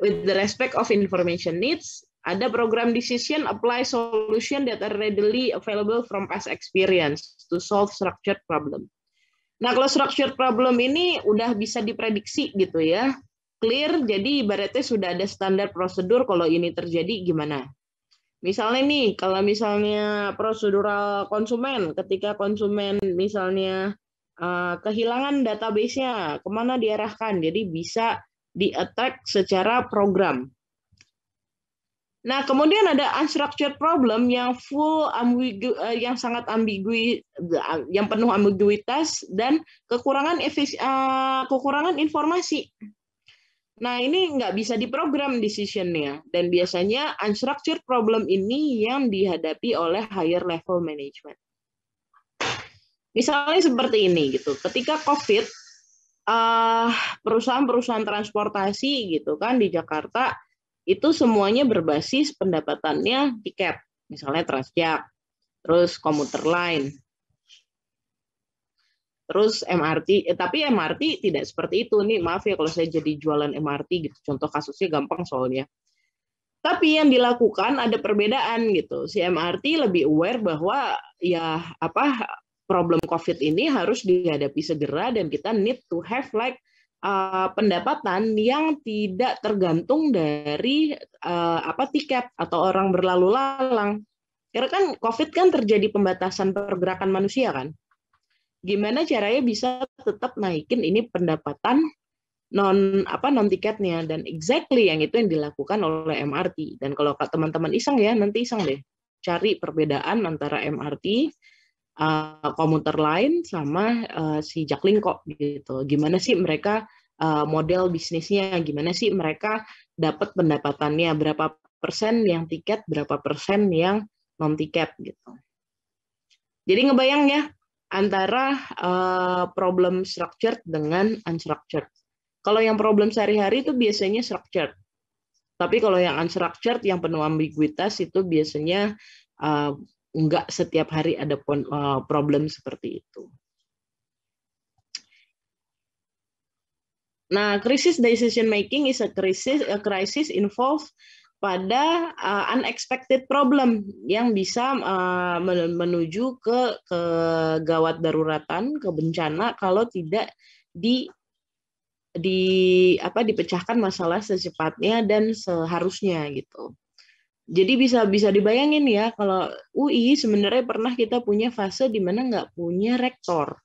with the respect of information needs, ada program decision apply solution that are readily available from past experience to solve structured problem. Nah, kalau structured problem ini udah bisa diprediksi gitu ya. Clear, jadi ibaratnya sudah ada standar prosedur kalau ini terjadi gimana. Misalnya nih, kalau misalnya prosedural konsumen, ketika konsumen misalnya uh, kehilangan database-nya, kemana diarahkan. Jadi bisa di-attack secara program. Nah, kemudian ada unstructured problem yang full ambigu, eh, yang sangat ambigu, yang penuh ambiguitas dan kekurangan efis, uh, kekurangan informasi. Nah, ini nggak bisa diprogram decision-nya. dan biasanya unstructured problem ini yang dihadapi oleh higher level management. Misalnya seperti ini gitu, ketika COVID, eh, perusahaan-perusahaan transportasi gitu kan di Jakarta itu semuanya berbasis pendapatannya tiket, misalnya Transjak, terus komuter lain, terus MRT. Eh, tapi MRT tidak seperti itu nih, maaf ya kalau saya jadi jualan MRT gitu. Contoh kasusnya gampang soalnya. Tapi yang dilakukan ada perbedaan gitu. Si MRT lebih aware bahwa ya apa problem COVID ini harus dihadapi segera dan kita need to have like uh, pendapatan yang tidak tergantung dari uh, apa tiket atau orang berlalu lalang. Karena kan COVID kan terjadi pembatasan pergerakan manusia kan. Gimana caranya bisa tetap naikin ini pendapatan non apa non tiketnya dan exactly yang itu yang dilakukan oleh MRT dan kalau teman-teman iseng ya nanti iseng deh cari perbedaan antara MRT Eh, komuter lain sama uh, si kok gitu. Gimana sih mereka uh, model bisnisnya, gimana sih mereka dapat pendapatannya, berapa persen yang tiket, berapa persen yang non tiket gitu. Jadi ngebayang ya antara uh, problem structured dengan unstructured. Kalau yang problem sehari-hari itu biasanya structured. Tapi kalau yang unstructured, yang penuh ambiguitas itu biasanya uh, nggak setiap hari ada eh, problem seperti itu. Nah, krisis decision making is a crisis a crisis involved pada uh, unexpected problem yang bisa uh, menuju ke ke gawat daruratan, ke bencana kalau tidak di di apa dipecahkan masalah secepatnya dan seharusnya gitu. Jadi bisa bisa dibayangin ya kalau UI sebenarnya pernah kita punya fase di mana nggak punya rektor.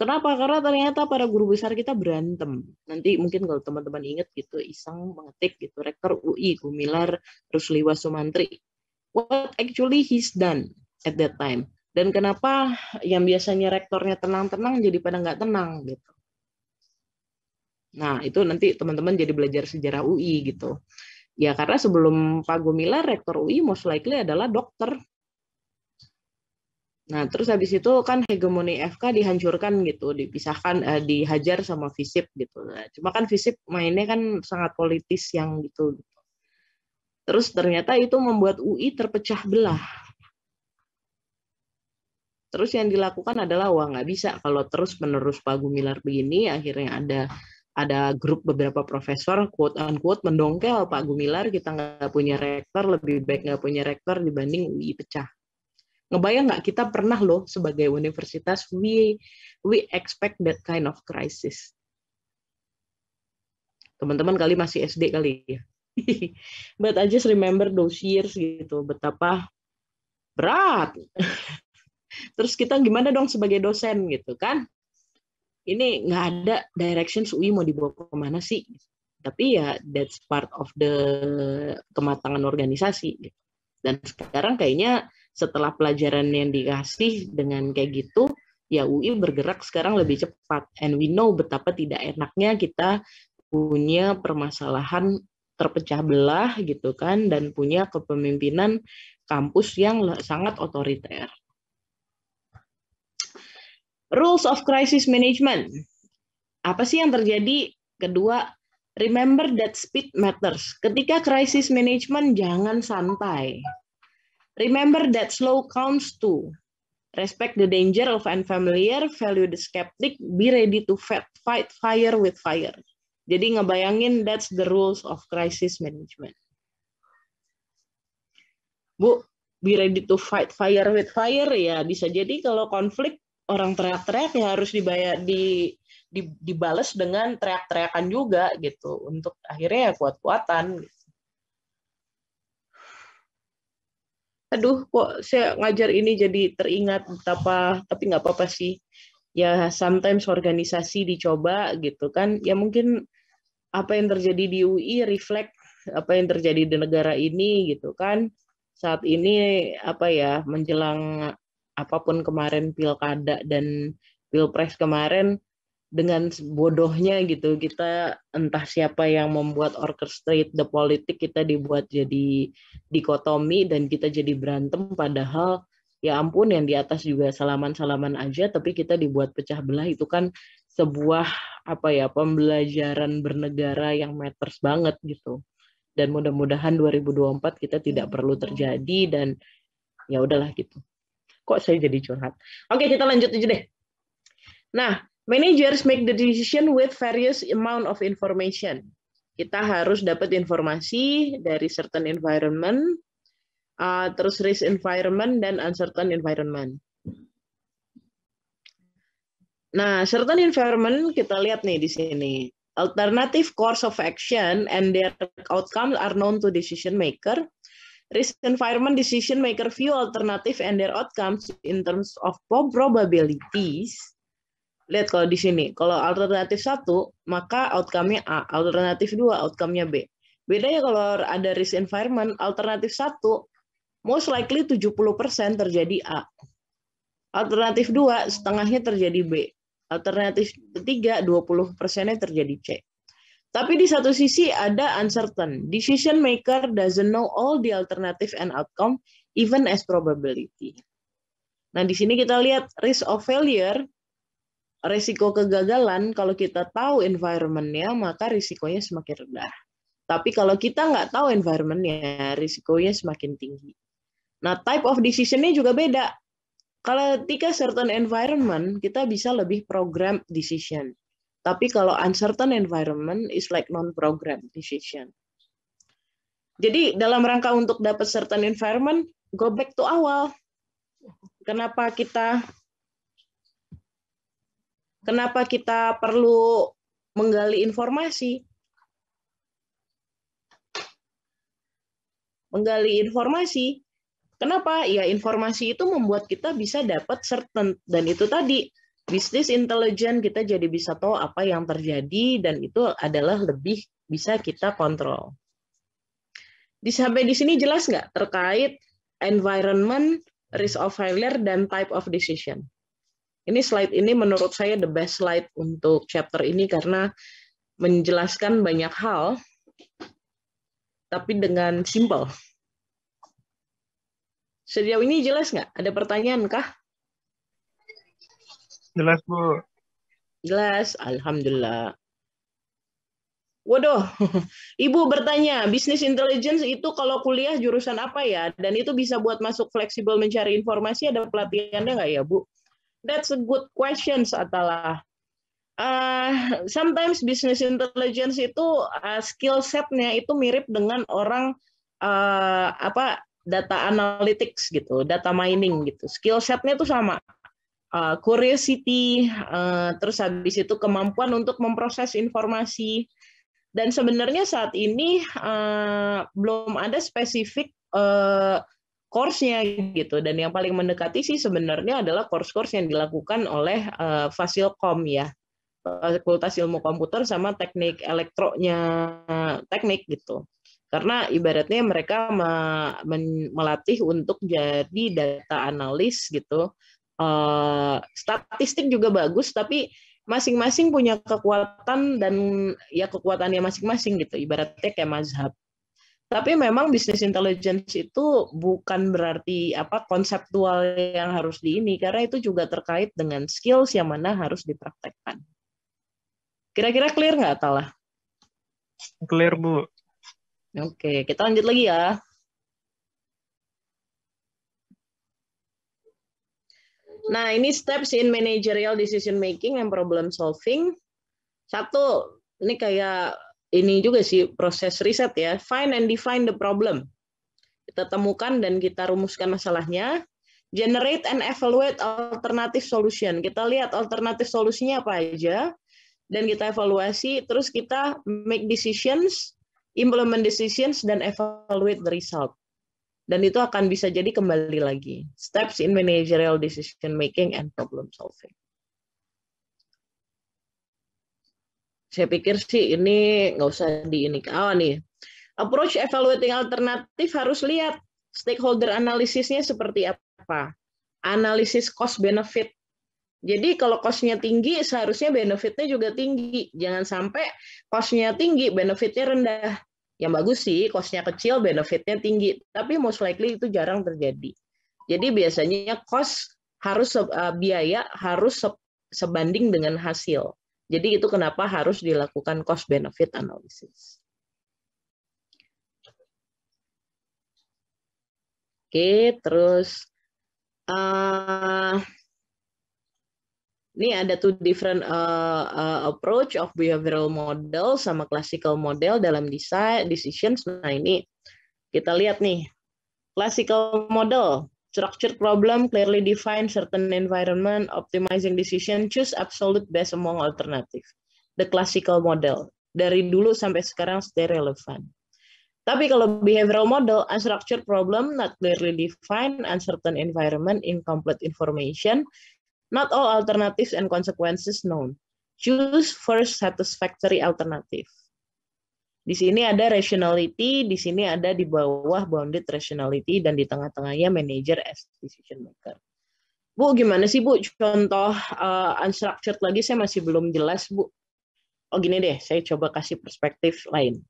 Kenapa? Karena ternyata para guru besar kita berantem. Nanti mungkin kalau teman-teman ingat gitu, Isang mengetik gitu, rektor UI, Gumilar Rusliwa Sumantri. What actually he's done at that time? Dan kenapa yang biasanya rektornya tenang-tenang jadi pada nggak tenang gitu. Nah, itu nanti teman-teman jadi belajar sejarah UI gitu. Ya karena sebelum Pak Gumilar rektor UI most likely adalah dokter. Nah, terus habis itu kan hegemoni FK dihancurkan gitu, dipisahkan eh, dihajar sama FISIP gitu. Nah, cuma kan FISIP mainnya kan sangat politis yang gitu. Terus ternyata itu membuat UI terpecah belah. Terus yang dilakukan adalah wah nggak bisa kalau terus menerus Pak Gumilar begini, akhirnya ada ada grup beberapa profesor quote unquote mendongkel Pak Gumilar kita nggak punya rektor lebih baik nggak punya rektor dibanding UI pecah. Ngebayang nggak kita pernah loh sebagai universitas we we expect that kind of crisis. Teman-teman kali masih SD kali ya. But I just remember those years gitu betapa berat. Terus kita gimana dong sebagai dosen gitu kan? ini nggak ada direction UI mau dibawa kemana sih tapi ya that's part of the kematangan organisasi dan sekarang kayaknya setelah pelajaran yang dikasih dengan kayak gitu ya UI bergerak sekarang lebih cepat and we know betapa tidak enaknya kita punya permasalahan terpecah belah gitu kan dan punya kepemimpinan kampus yang sangat otoriter Rules of crisis management. Apa sih yang terjadi? Kedua, remember that speed matters. Ketika crisis management jangan santai. Remember that slow counts too. Respect the danger of unfamiliar, value the skeptic, be ready to fight fire with fire. Jadi ngebayangin that's the rules of crisis management. Bu, be ready to fight fire with fire ya bisa jadi kalau konflik orang teriak-teriak ya harus dibayar di, di dibales dengan teriak-teriakan juga gitu untuk akhirnya ya kuat-kuatan gitu. aduh kok saya ngajar ini jadi teringat betapa tapi nggak apa-apa sih ya sometimes organisasi dicoba gitu kan ya mungkin apa yang terjadi di UI reflect apa yang terjadi di negara ini gitu kan saat ini apa ya menjelang apapun kemarin pilkada dan pilpres kemarin dengan bodohnya gitu kita entah siapa yang membuat orchestrate the politik kita dibuat jadi dikotomi dan kita jadi berantem padahal ya ampun yang di atas juga salaman-salaman aja tapi kita dibuat pecah belah itu kan sebuah apa ya pembelajaran bernegara yang matters banget gitu dan mudah-mudahan 2024 kita tidak perlu terjadi dan ya udahlah gitu Kok saya jadi curhat? Oke, kita lanjut aja deh. Nah, managers make the decision with various amount of information. Kita harus dapat informasi dari certain environment, uh, terus risk environment, dan uncertain environment. Nah, certain environment kita lihat nih di sini. Alternative course of action and their outcomes are known to decision maker Risk environment decision maker view alternative and their outcomes in terms of probabilities. Lihat kalau di sini, kalau alternatif satu maka outcome-nya A, alternatif dua outcome-nya B. Bedanya kalau ada risk environment, alternatif satu most likely 70% terjadi A. Alternatif dua setengahnya terjadi B. Alternatif ketiga 20%-nya terjadi C. Tapi di satu sisi ada uncertain. Decision maker doesn't know all the alternative and outcome, even as probability. Nah, di sini kita lihat risk of failure, risiko kegagalan, kalau kita tahu environment-nya, maka risikonya semakin rendah. Tapi kalau kita nggak tahu environment-nya, risikonya semakin tinggi. Nah, type of decision-nya juga beda. Kalau ketika certain environment, kita bisa lebih program decision. Tapi kalau uncertain environment is like non-program decision. Jadi dalam rangka untuk dapat certain environment, go back to awal. Kenapa kita kenapa kita perlu menggali informasi? Menggali informasi Kenapa? Ya informasi itu membuat kita bisa dapat certain dan itu tadi bisnis intelijen kita jadi bisa tahu apa yang terjadi dan itu adalah lebih bisa kita kontrol. Di sampai di sini jelas nggak terkait environment, risk of failure, dan type of decision. Ini slide ini menurut saya the best slide untuk chapter ini karena menjelaskan banyak hal, tapi dengan simple. Sejauh ini jelas nggak? Ada pertanyaan kah? jelas Bu. Jelas, alhamdulillah. Waduh, Ibu bertanya, bisnis intelligence itu kalau kuliah jurusan apa ya? Dan itu bisa buat masuk fleksibel mencari informasi, ada pelatihannya nggak ya, Bu? That's a good question, Atala. Uh, ah, sometimes business intelligence itu uh, skill setnya itu mirip dengan orang uh, apa data analytics gitu, data mining gitu. Skill setnya itu sama uh, curiosity, uh, terus habis itu kemampuan untuk memproses informasi. Dan sebenarnya saat ini uh, belum ada spesifik uh, course-nya gitu. Dan yang paling mendekati sih sebenarnya adalah course-course yang dilakukan oleh uh, Fasilkom ya. Fakultas Ilmu Komputer sama teknik elektronya teknik gitu. Karena ibaratnya mereka melatih untuk jadi data analis gitu Eh, statistik juga bagus tapi masing-masing punya kekuatan dan ya kekuatannya masing-masing gitu ibaratnya kayak mazhab tapi memang bisnis intelligence itu bukan berarti apa konseptual yang harus di ini karena itu juga terkait dengan skills yang mana harus dipraktekkan kira-kira clear nggak talah clear bu oke kita lanjut lagi ya Nah, ini steps in managerial decision making and problem solving. Satu, ini kayak ini juga sih proses riset ya. Find and define the problem. Kita temukan dan kita rumuskan masalahnya. Generate and evaluate alternative solution. Kita lihat alternatif solusinya apa aja dan kita evaluasi terus kita make decisions, implement decisions dan evaluate the result dan itu akan bisa jadi kembali lagi. Steps in managerial decision making and problem solving. Saya pikir sih ini nggak usah di ini. Oh nih, approach evaluating alternatif harus lihat stakeholder analisisnya seperti apa. Analisis cost benefit jadi kalau cost-nya tinggi, seharusnya benefitnya juga tinggi. Jangan sampai cost-nya tinggi, benefitnya rendah. Yang bagus sih, cost-nya kecil, benefit-nya tinggi. Tapi most likely itu jarang terjadi. Jadi biasanya cost harus uh, biaya harus se sebanding dengan hasil. Jadi itu kenapa harus dilakukan cost benefit analysis. Oke, terus uh, ini ada two different uh, uh, approach of behavioral model sama classical model dalam design decisions. Nah ini kita lihat nih classical model structured problem clearly define certain environment optimizing decision choose absolute best among alternative the classical model dari dulu sampai sekarang stay relevant tapi kalau behavioral model, unstructured problem, not clearly defined, uncertain environment, incomplete information, Not all alternatives and consequences known. Choose first satisfactory alternative. Di sini ada rationality, di sini ada di bawah bounded rationality, dan di tengah-tengahnya manager as decision maker. Bu, gimana sih Bu contoh uh, unstructured lagi saya masih belum jelas Bu. Oh gini deh, saya coba kasih perspektif lain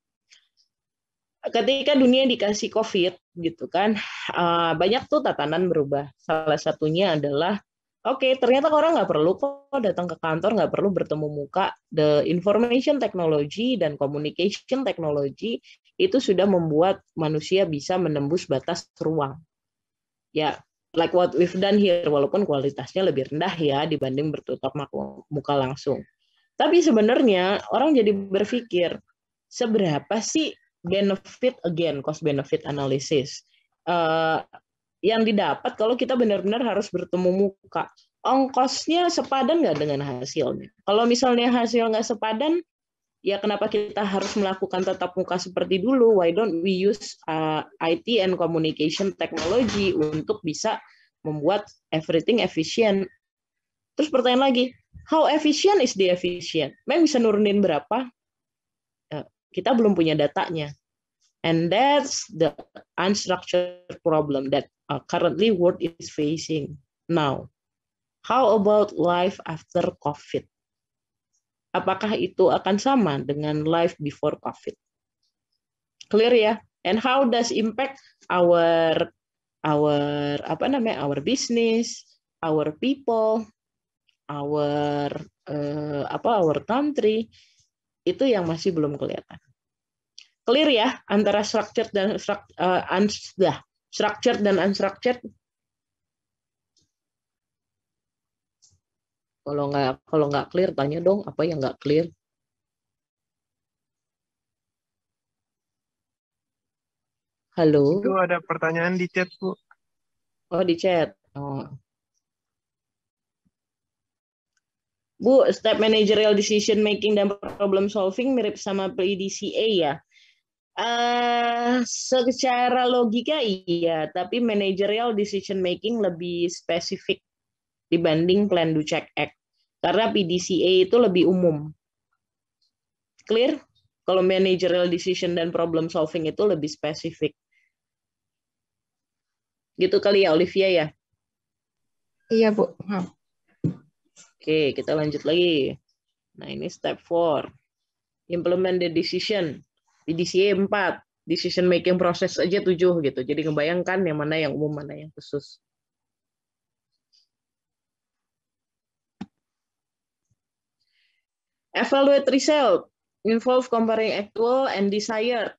ketika dunia dikasih COVID gitu kan, uh, banyak tuh tatanan berubah. Salah satunya adalah Oke, okay, ternyata orang nggak perlu kok datang ke kantor, nggak perlu bertemu muka. The information technology dan communication technology itu sudah membuat manusia bisa menembus batas ruang. Ya, like what we've done here, walaupun kualitasnya lebih rendah ya dibanding bertutup muka langsung. Tapi sebenarnya orang jadi berpikir, seberapa sih benefit again, cost benefit analysis? Uh, yang didapat kalau kita benar-benar harus bertemu muka. Ongkosnya sepadan nggak dengan hasilnya? Kalau misalnya hasil nggak sepadan, ya kenapa kita harus melakukan tetap muka seperti dulu? Why don't we use uh, IT and communication technology untuk bisa membuat everything efficient? Terus pertanyaan lagi, how efficient is the efficient? Memang bisa nurunin berapa? Uh, kita belum punya datanya. And that's the unstructured problem that uh, currently world is facing now. How about life after COVID? Apakah itu akan sama dengan life before COVID? Clear ya? And how does impact our our apa namanya our business, our people, our uh, apa our country itu yang masih belum kelihatan. Clear ya antara structure dan structure, uh, structured dan unstructured? Kalau nggak kalau nggak clear, tanya dong apa yang nggak clear. Halo. Itu ada pertanyaan di chat, Bu. Oh, di chat. Oh. Bu, step managerial decision making dan problem solving mirip sama PDCA ya? Uh, secara logika iya, tapi managerial decision making lebih spesifik dibanding Plan Do Check Act. Karena PDCA itu lebih umum. Clear? Kalau managerial decision dan problem solving itu lebih spesifik. Gitu kali ya Olivia ya? Iya, Bu. Hmm. Oke, kita lanjut lagi. Nah, ini step 4. Implement the decision di DCA 4 decision making proses aja tujuh gitu. Jadi ngebayangkan yang mana yang umum, mana yang khusus. Evaluate result involve comparing actual and desired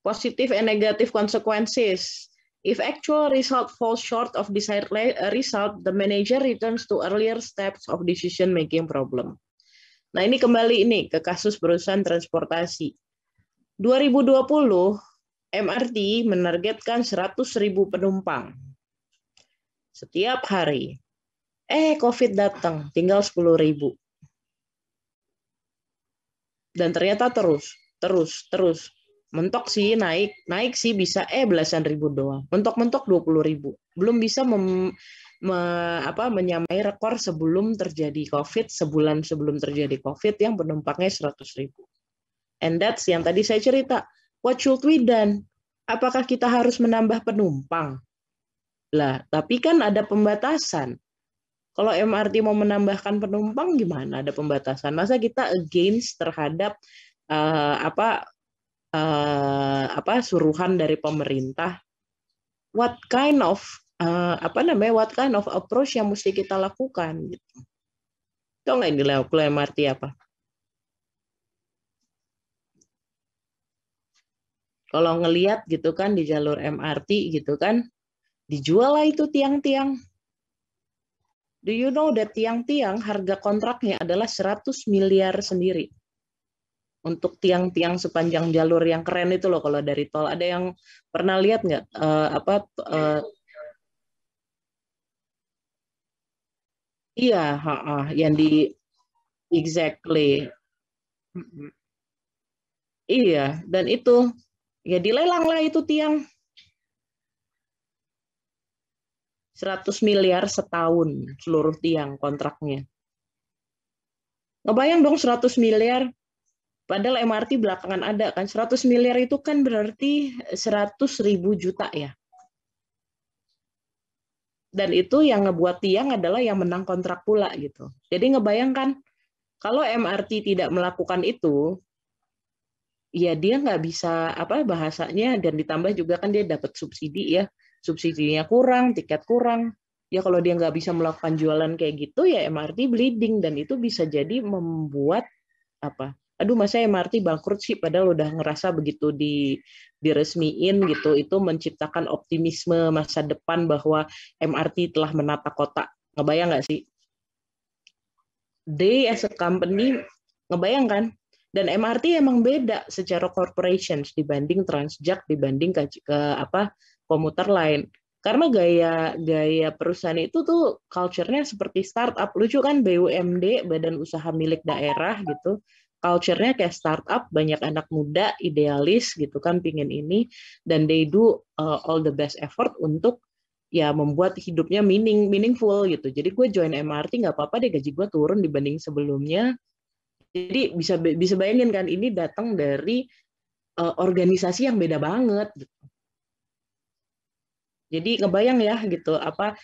positive and negative consequences. If actual result falls short of desired result, the manager returns to earlier steps of decision making problem. Nah, ini kembali ini ke kasus perusahaan transportasi. 2020 MRT menargetkan 100.000 penumpang setiap hari. Eh, COVID datang, tinggal 10.000. Dan ternyata terus, terus, terus. Mentok sih naik, naik sih bisa eh belasan ribu doang. Mentok-mentok 20.000. Belum bisa mem me, apa, menyamai rekor sebelum terjadi COVID, sebulan sebelum terjadi COVID yang penumpangnya 100 ribu. And that's yang tadi saya cerita. What should we done? Apakah kita harus menambah penumpang? Lah, tapi kan ada pembatasan. Kalau MRT mau menambahkan penumpang gimana? Ada pembatasan. Masa kita against terhadap uh, apa uh, apa suruhan dari pemerintah? What kind of uh, apa namanya what kind of approach yang mesti kita lakukan gitu. Tahu nggak ini Leo, Leo Marti apa? Kalau ngeliat gitu kan di jalur MRT gitu kan, dijual lah itu tiang-tiang. Do you know that tiang-tiang harga kontraknya adalah 100 miliar sendiri? untuk tiang-tiang sepanjang jalur yang keren itu loh kalau dari tol ada yang pernah lihat nggak uh, apa uh, Iya, heeh, yang di exactly. Iya, dan itu ya lah itu tiang. 100 miliar setahun seluruh tiang kontraknya. Ngebayang dong 100 miliar, padahal MRT belakangan ada kan. 100 miliar itu kan berarti 100 ribu juta ya dan itu yang ngebuat tiang adalah yang menang kontrak pula gitu. Jadi ngebayangkan kalau MRT tidak melakukan itu, ya dia nggak bisa apa bahasanya dan ditambah juga kan dia dapat subsidi ya, subsidinya kurang, tiket kurang. Ya kalau dia nggak bisa melakukan jualan kayak gitu ya MRT bleeding dan itu bisa jadi membuat apa? Aduh masa MRT bangkrut sih padahal udah ngerasa begitu di diresmiin gitu itu menciptakan optimisme masa depan bahwa MRT telah menata kota. Ngebayang nggak sih? They as a company ngebayang kan? Dan MRT emang beda secara corporations dibanding Transjak dibanding ke, ke apa komuter lain karena gaya gaya perusahaan itu tuh culture-nya seperti startup lucu kan BUMD badan usaha milik daerah gitu culture-nya kayak startup, banyak anak muda, idealis gitu kan, pingin ini, dan they do uh, all the best effort untuk ya membuat hidupnya meaning meaningful gitu. Jadi gue join MRT nggak apa-apa deh gaji gue turun dibanding sebelumnya. Jadi bisa bisa bayangin kan ini datang dari uh, organisasi yang beda banget. Gitu. Jadi ngebayang ya gitu apa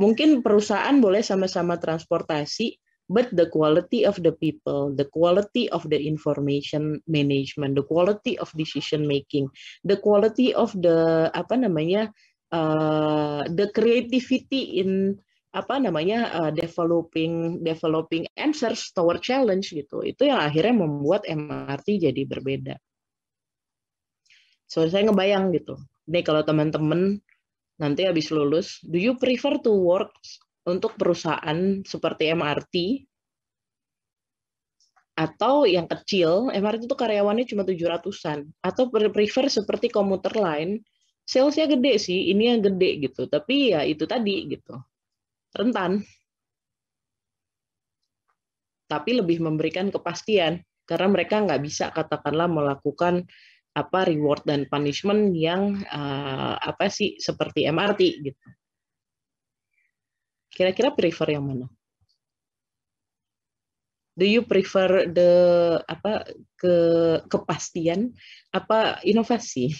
mungkin perusahaan boleh sama-sama transportasi but the quality of the people, the quality of the information management, the quality of decision making, the quality of the apa namanya uh, the creativity in apa namanya uh, developing developing answers toward challenge gitu itu yang akhirnya membuat MRT jadi berbeda. So saya ngebayang gitu. Nih kalau teman-teman nanti habis lulus, do you prefer to work untuk perusahaan seperti MRT atau yang kecil, MRT itu karyawannya cuma 700-an atau prefer seperti komuter lain, salesnya gede sih, ini yang gede gitu, tapi ya itu tadi gitu. Rentan. Tapi lebih memberikan kepastian karena mereka nggak bisa katakanlah melakukan apa reward dan punishment yang uh, apa sih seperti MRT gitu. Kira-kira prefer yang mana? Do you prefer the apa ke kepastian apa inovasi?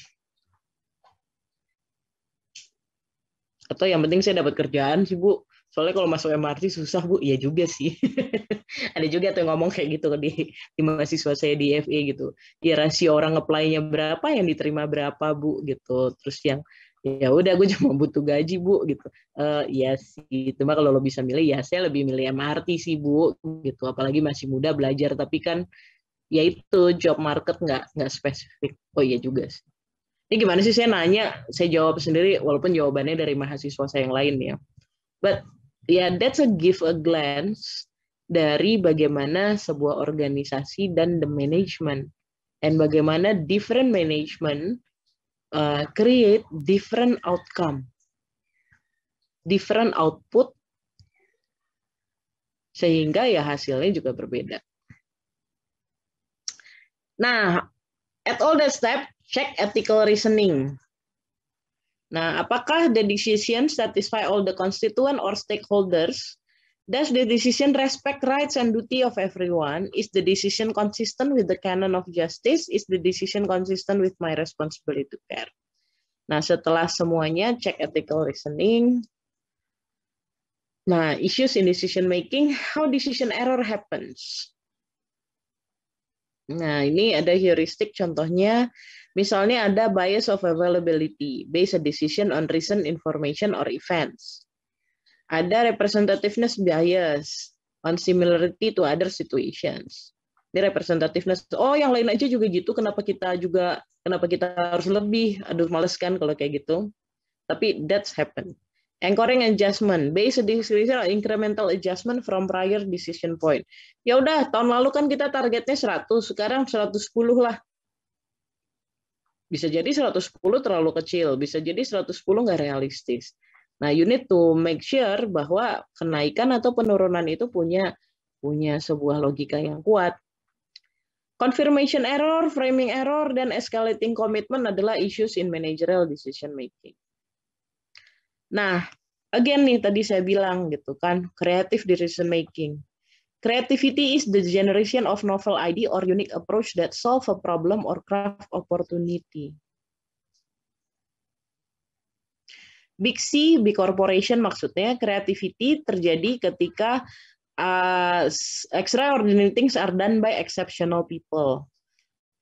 Atau yang penting saya dapat kerjaan sih Bu. Soalnya kalau masuk MRT susah Bu. Iya juga sih. Ada juga tuh yang ngomong kayak gitu di, di mahasiswa saya di FE gitu. Ya rasio orang apply-nya berapa, yang diterima berapa Bu gitu. Terus yang ya udah gue cuma butuh gaji bu gitu uh, ya sih cuma kalau lo bisa milih ya saya lebih milih MRT sih bu gitu apalagi masih muda belajar tapi kan ya itu job market nggak nggak spesifik oh iya juga sih ini gimana sih saya nanya saya jawab sendiri walaupun jawabannya dari mahasiswa saya yang lain ya but ya yeah, that's a give a glance dari bagaimana sebuah organisasi dan the management and bagaimana different management Uh, create different outcome, different output, sehingga ya hasilnya juga berbeda. Nah, at all that step, check ethical reasoning. Nah, apakah the decision satisfy all the constituent or stakeholders? Does the decision respect rights and duty of everyone. Is the decision consistent with the canon of justice? Is the decision consistent with my responsibility to care? Nah, setelah semuanya, check ethical reasoning. Nah, issues in decision making, how decision error happens. Nah, ini ada heuristik contohnya. Misalnya ada bias of availability, based a decision on recent information or events. Ada representativeness bias on similarity to other situations. Ini representativeness. Oh, yang lain aja juga gitu. Kenapa kita juga kenapa kita harus lebih? Aduh, males kan kalau kayak gitu. Tapi that's happen. Anchoring adjustment based decision incremental adjustment from prior decision point. Ya udah, tahun lalu kan kita targetnya 100, sekarang 110 lah. Bisa jadi 110 terlalu kecil, bisa jadi 110 nggak realistis. Nah, you need to make sure bahwa kenaikan atau penurunan itu punya punya sebuah logika yang kuat. Confirmation error, framing error, dan escalating commitment adalah issues in managerial decision making. Nah, again nih tadi saya bilang gitu kan, creative decision making. Creativity is the generation of novel idea or unique approach that solve a problem or craft opportunity. Big C, big corporation maksudnya creativity terjadi ketika uh, extraordinary things are done by exceptional people.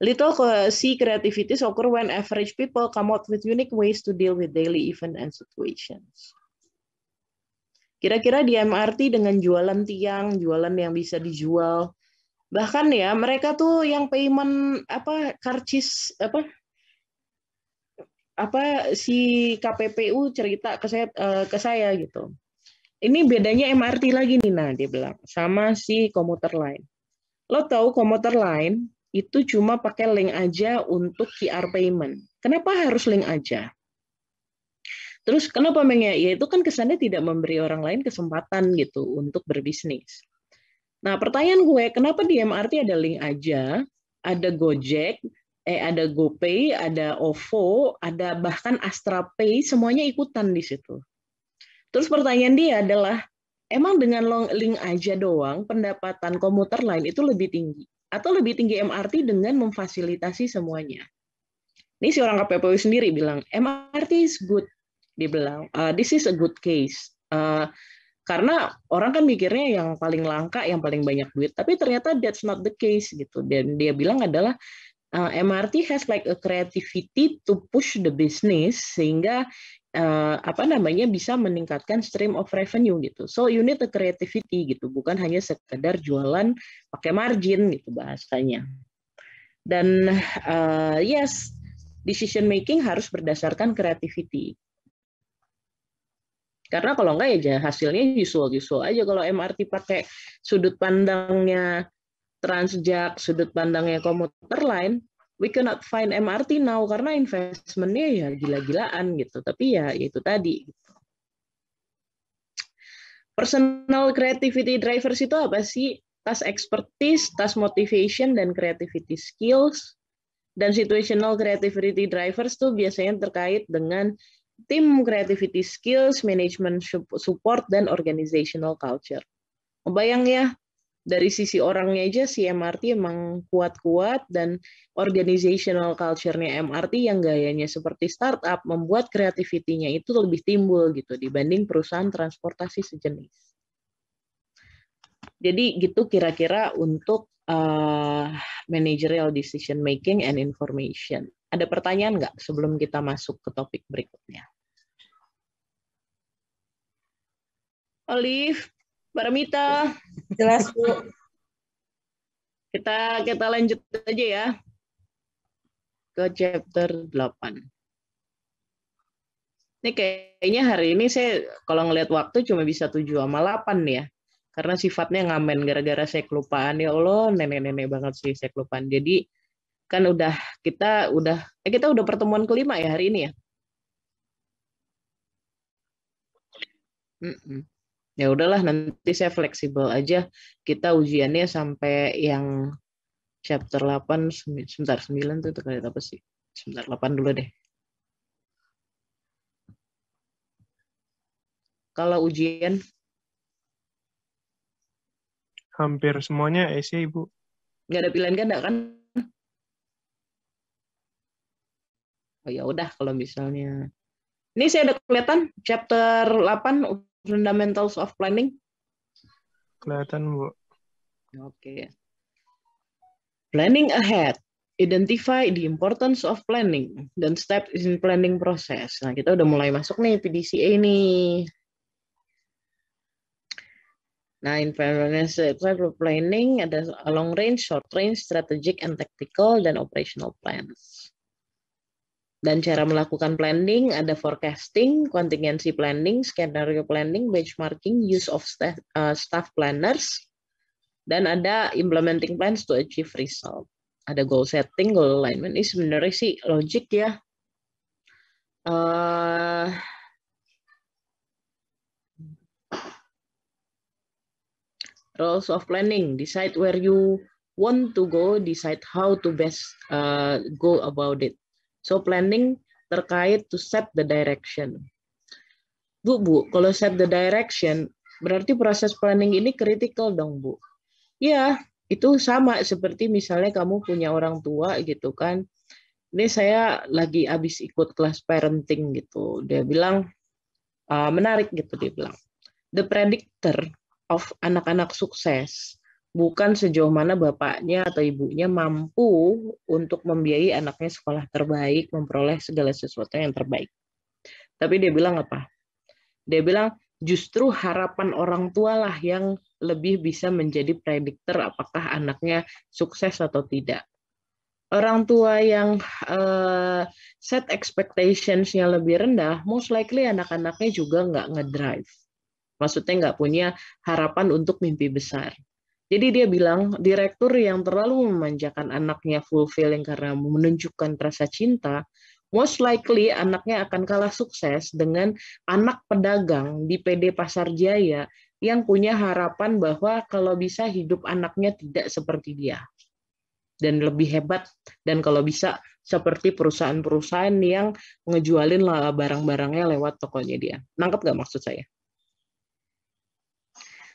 Little C creativity occur when average people come out with unique ways to deal with daily event and situations. Kira-kira di MRT dengan jualan tiang, jualan yang bisa dijual, bahkan ya mereka tuh yang payment apa karcis apa apa si KPPU cerita ke saya eh, ke saya gitu. Ini bedanya MRT lagi nih nah dia bilang sama si komuter lain. Lo tahu komuter lain itu cuma pakai link aja untuk QR payment. Kenapa harus link aja? Terus kenapa Meng ya? itu kan kesannya tidak memberi orang lain kesempatan gitu untuk berbisnis. Nah pertanyaan gue, kenapa di MRT ada link aja, ada Gojek, eh ada GoPay, ada OVO, ada bahkan AstraPay, semuanya ikutan di situ. Terus pertanyaan dia adalah, emang dengan long link aja doang pendapatan komuter lain itu lebih tinggi? Atau lebih tinggi MRT dengan memfasilitasi semuanya? Ini si orang KPPU sendiri bilang, MRT is good. Dia bilang, uh, this is a good case. Uh, karena orang kan mikirnya yang paling langka, yang paling banyak duit. Tapi ternyata that's not the case gitu. Dan dia bilang adalah uh, MRT has like a creativity to push the business sehingga uh, apa namanya bisa meningkatkan stream of revenue gitu. So you need the creativity gitu, bukan hanya sekedar jualan pakai margin gitu bahasanya. Dan uh, yes, decision making harus berdasarkan creativity. Karena kalau enggak ya hasilnya usual-usual aja. Kalau MRT pakai sudut pandangnya transjak sudut pandangnya komuter lain, we cannot find MRT now karena investmentnya ya gila-gilaan gitu. Tapi ya, ya itu tadi. Personal creativity drivers itu apa sih? Task expertise, task motivation, dan creativity skills. Dan situational creativity drivers tuh biasanya terkait dengan tim creativity skills, management support, dan organizational culture. Bayang ya, dari sisi orangnya aja si MRT emang kuat-kuat dan organizational culture-nya MRT yang gayanya seperti startup membuat kreativitinya itu lebih timbul gitu dibanding perusahaan transportasi sejenis. Jadi gitu kira-kira untuk uh, managerial decision making and information. Ada pertanyaan nggak sebelum kita masuk ke topik berikutnya? Olive, Paramita. Jelas, Bu. Kita kita lanjut aja ya ke chapter 8. Ini kayaknya hari ini saya kalau ngelihat waktu cuma bisa 7 sama 8 ya. Karena sifatnya ngamen gara-gara saya kelupaan. Ya Allah, nenek-nenek banget sih saya kelupaan. Jadi kan udah kita udah eh, kita udah pertemuan kelima ya hari ini ya ya udahlah nanti saya fleksibel aja kita ujiannya sampai yang chapter 8 sebentar 9 tuh terkait apa sih sebentar 8 dulu deh kalau ujian hampir semuanya ya sih ibu nggak ada pilihan ganda kan oh ya udah kalau misalnya ini saya ada kelihatan chapter 8 fundamentals of planning? Kelihatan, Bu. Oke. Okay. Planning ahead. Identify the importance of planning dan steps in planning process. Nah, kita udah mulai masuk nih PDCA ini. Nah, in financial planning ada long range, short range, strategic and tactical dan operational plans dan cara melakukan planning, ada forecasting, contingency planning, scenario planning, benchmarking, use of staff, uh, staff planners, dan ada implementing plans to achieve result. Ada goal setting, goal alignment. Ini sebenarnya sih logic ya. Uh, roles of planning. Decide where you want to go, decide how to best uh, go about it. So planning terkait to set the direction. Bu, Bu, kalau set the direction, berarti proses planning ini critical dong, Bu. Ya, itu sama seperti misalnya kamu punya orang tua gitu kan. Ini saya lagi habis ikut kelas parenting gitu. Dia bilang, uh, menarik gitu dia bilang. The predictor of anak-anak sukses bukan sejauh mana bapaknya atau ibunya mampu untuk membiayai anaknya sekolah terbaik, memperoleh segala sesuatu yang terbaik. Tapi dia bilang apa? Dia bilang justru harapan orang tualah yang lebih bisa menjadi prediktor apakah anaknya sukses atau tidak. Orang tua yang uh, set expectations-nya lebih rendah, most likely anak-anaknya juga nggak ngedrive. Maksudnya nggak punya harapan untuk mimpi besar jadi dia bilang, direktur yang terlalu memanjakan anaknya fulfilling karena menunjukkan rasa cinta, most likely anaknya akan kalah sukses dengan anak pedagang di PD Pasar Jaya yang punya harapan bahwa kalau bisa hidup anaknya tidak seperti dia dan lebih hebat dan kalau bisa seperti perusahaan-perusahaan yang ngejualin barang-barangnya lewat tokonya dia. Nangkep nggak maksud saya?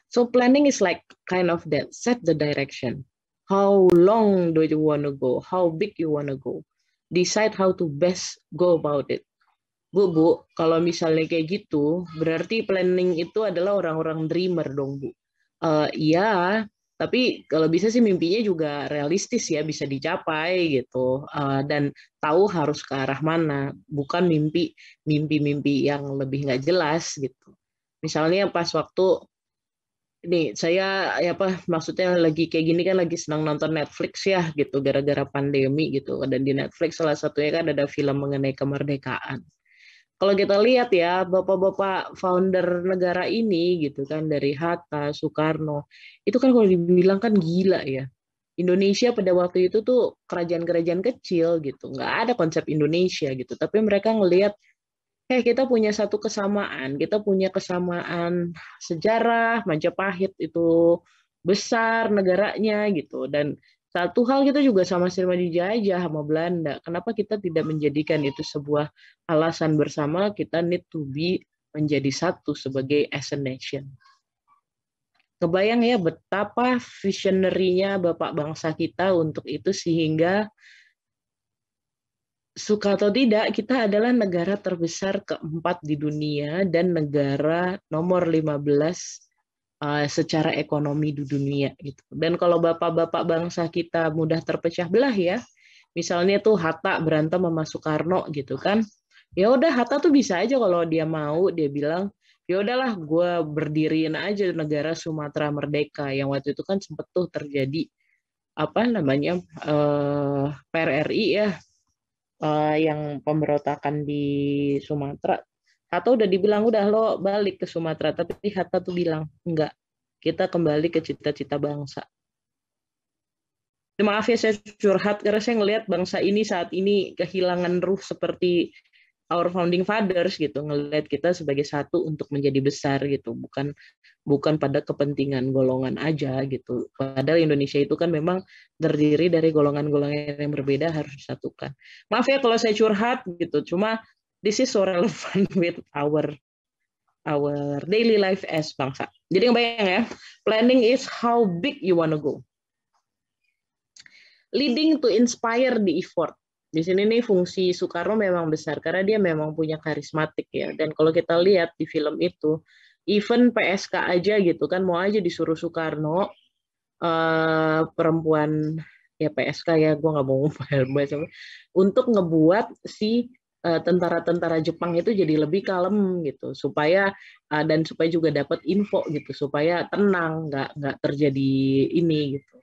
So planning is like kind of that set the direction. How long do you want to go? How big you want to go? Decide how to best go about it. Bu, bu, kalau misalnya kayak gitu, berarti planning itu adalah orang-orang dreamer dong, Bu. Uh, tapi kalau bisa sih mimpinya juga realistis ya, bisa dicapai gitu. Uh, dan tahu harus ke arah mana, bukan mimpi mimpi-mimpi yang lebih nggak jelas gitu. Misalnya pas waktu nih saya ya apa maksudnya lagi kayak gini kan lagi senang nonton Netflix ya gitu gara-gara pandemi gitu dan di Netflix salah satunya kan ada film mengenai kemerdekaan. Kalau kita lihat ya bapak-bapak founder negara ini gitu kan dari Hatta, Soekarno itu kan kalau dibilang kan gila ya. Indonesia pada waktu itu tuh kerajaan-kerajaan kecil gitu nggak ada konsep Indonesia gitu tapi mereka ngelihat eh kita punya satu kesamaan, kita punya kesamaan sejarah, Majapahit itu besar negaranya gitu dan satu hal kita juga sama-sama dijajah sama Belanda. Kenapa kita tidak menjadikan itu sebuah alasan bersama kita need to be menjadi satu sebagai as a nation. Kebayang ya betapa visionernya bapak bangsa kita untuk itu sehingga suka atau tidak, kita adalah negara terbesar keempat di dunia dan negara nomor 15 uh, eh, secara ekonomi di dunia gitu. Dan kalau bapak-bapak bangsa kita mudah terpecah belah ya, misalnya tuh Hatta berantem sama Soekarno gitu kan, ya udah Hatta tuh bisa aja kalau dia mau dia bilang ya udahlah gue berdiriin aja negara Sumatera Merdeka yang waktu itu kan sempet tuh terjadi apa namanya eh, PRRI ya uh, yang pemberontakan di Sumatera. atau udah dibilang udah lo balik ke Sumatera, tapi Hatta tuh bilang enggak. Kita kembali ke cita-cita bangsa. Maaf ya saya curhat karena saya ngelihat bangsa ini saat ini kehilangan ruh seperti our founding fathers gitu ngelihat kita sebagai satu untuk menjadi besar gitu bukan bukan pada kepentingan golongan aja gitu padahal Indonesia itu kan memang terdiri dari golongan-golongan yang berbeda harus disatukan maaf ya kalau saya curhat gitu cuma this is so relevant with our our daily life as bangsa jadi bayang ya planning is how big you wanna go leading to inspire the effort di sini nih fungsi Soekarno memang besar karena dia memang punya karismatik ya. Dan kalau kita lihat di film itu, even PSK aja gitu kan mau aja disuruh Soekarno uh, perempuan ya PSK ya gue nggak mau bahas untuk ngebuat si eh, tentara-tentara uh, Jepang itu jadi lebih kalem gitu supaya uh, dan supaya juga dapat info gitu supaya tenang nggak nggak terjadi ini gitu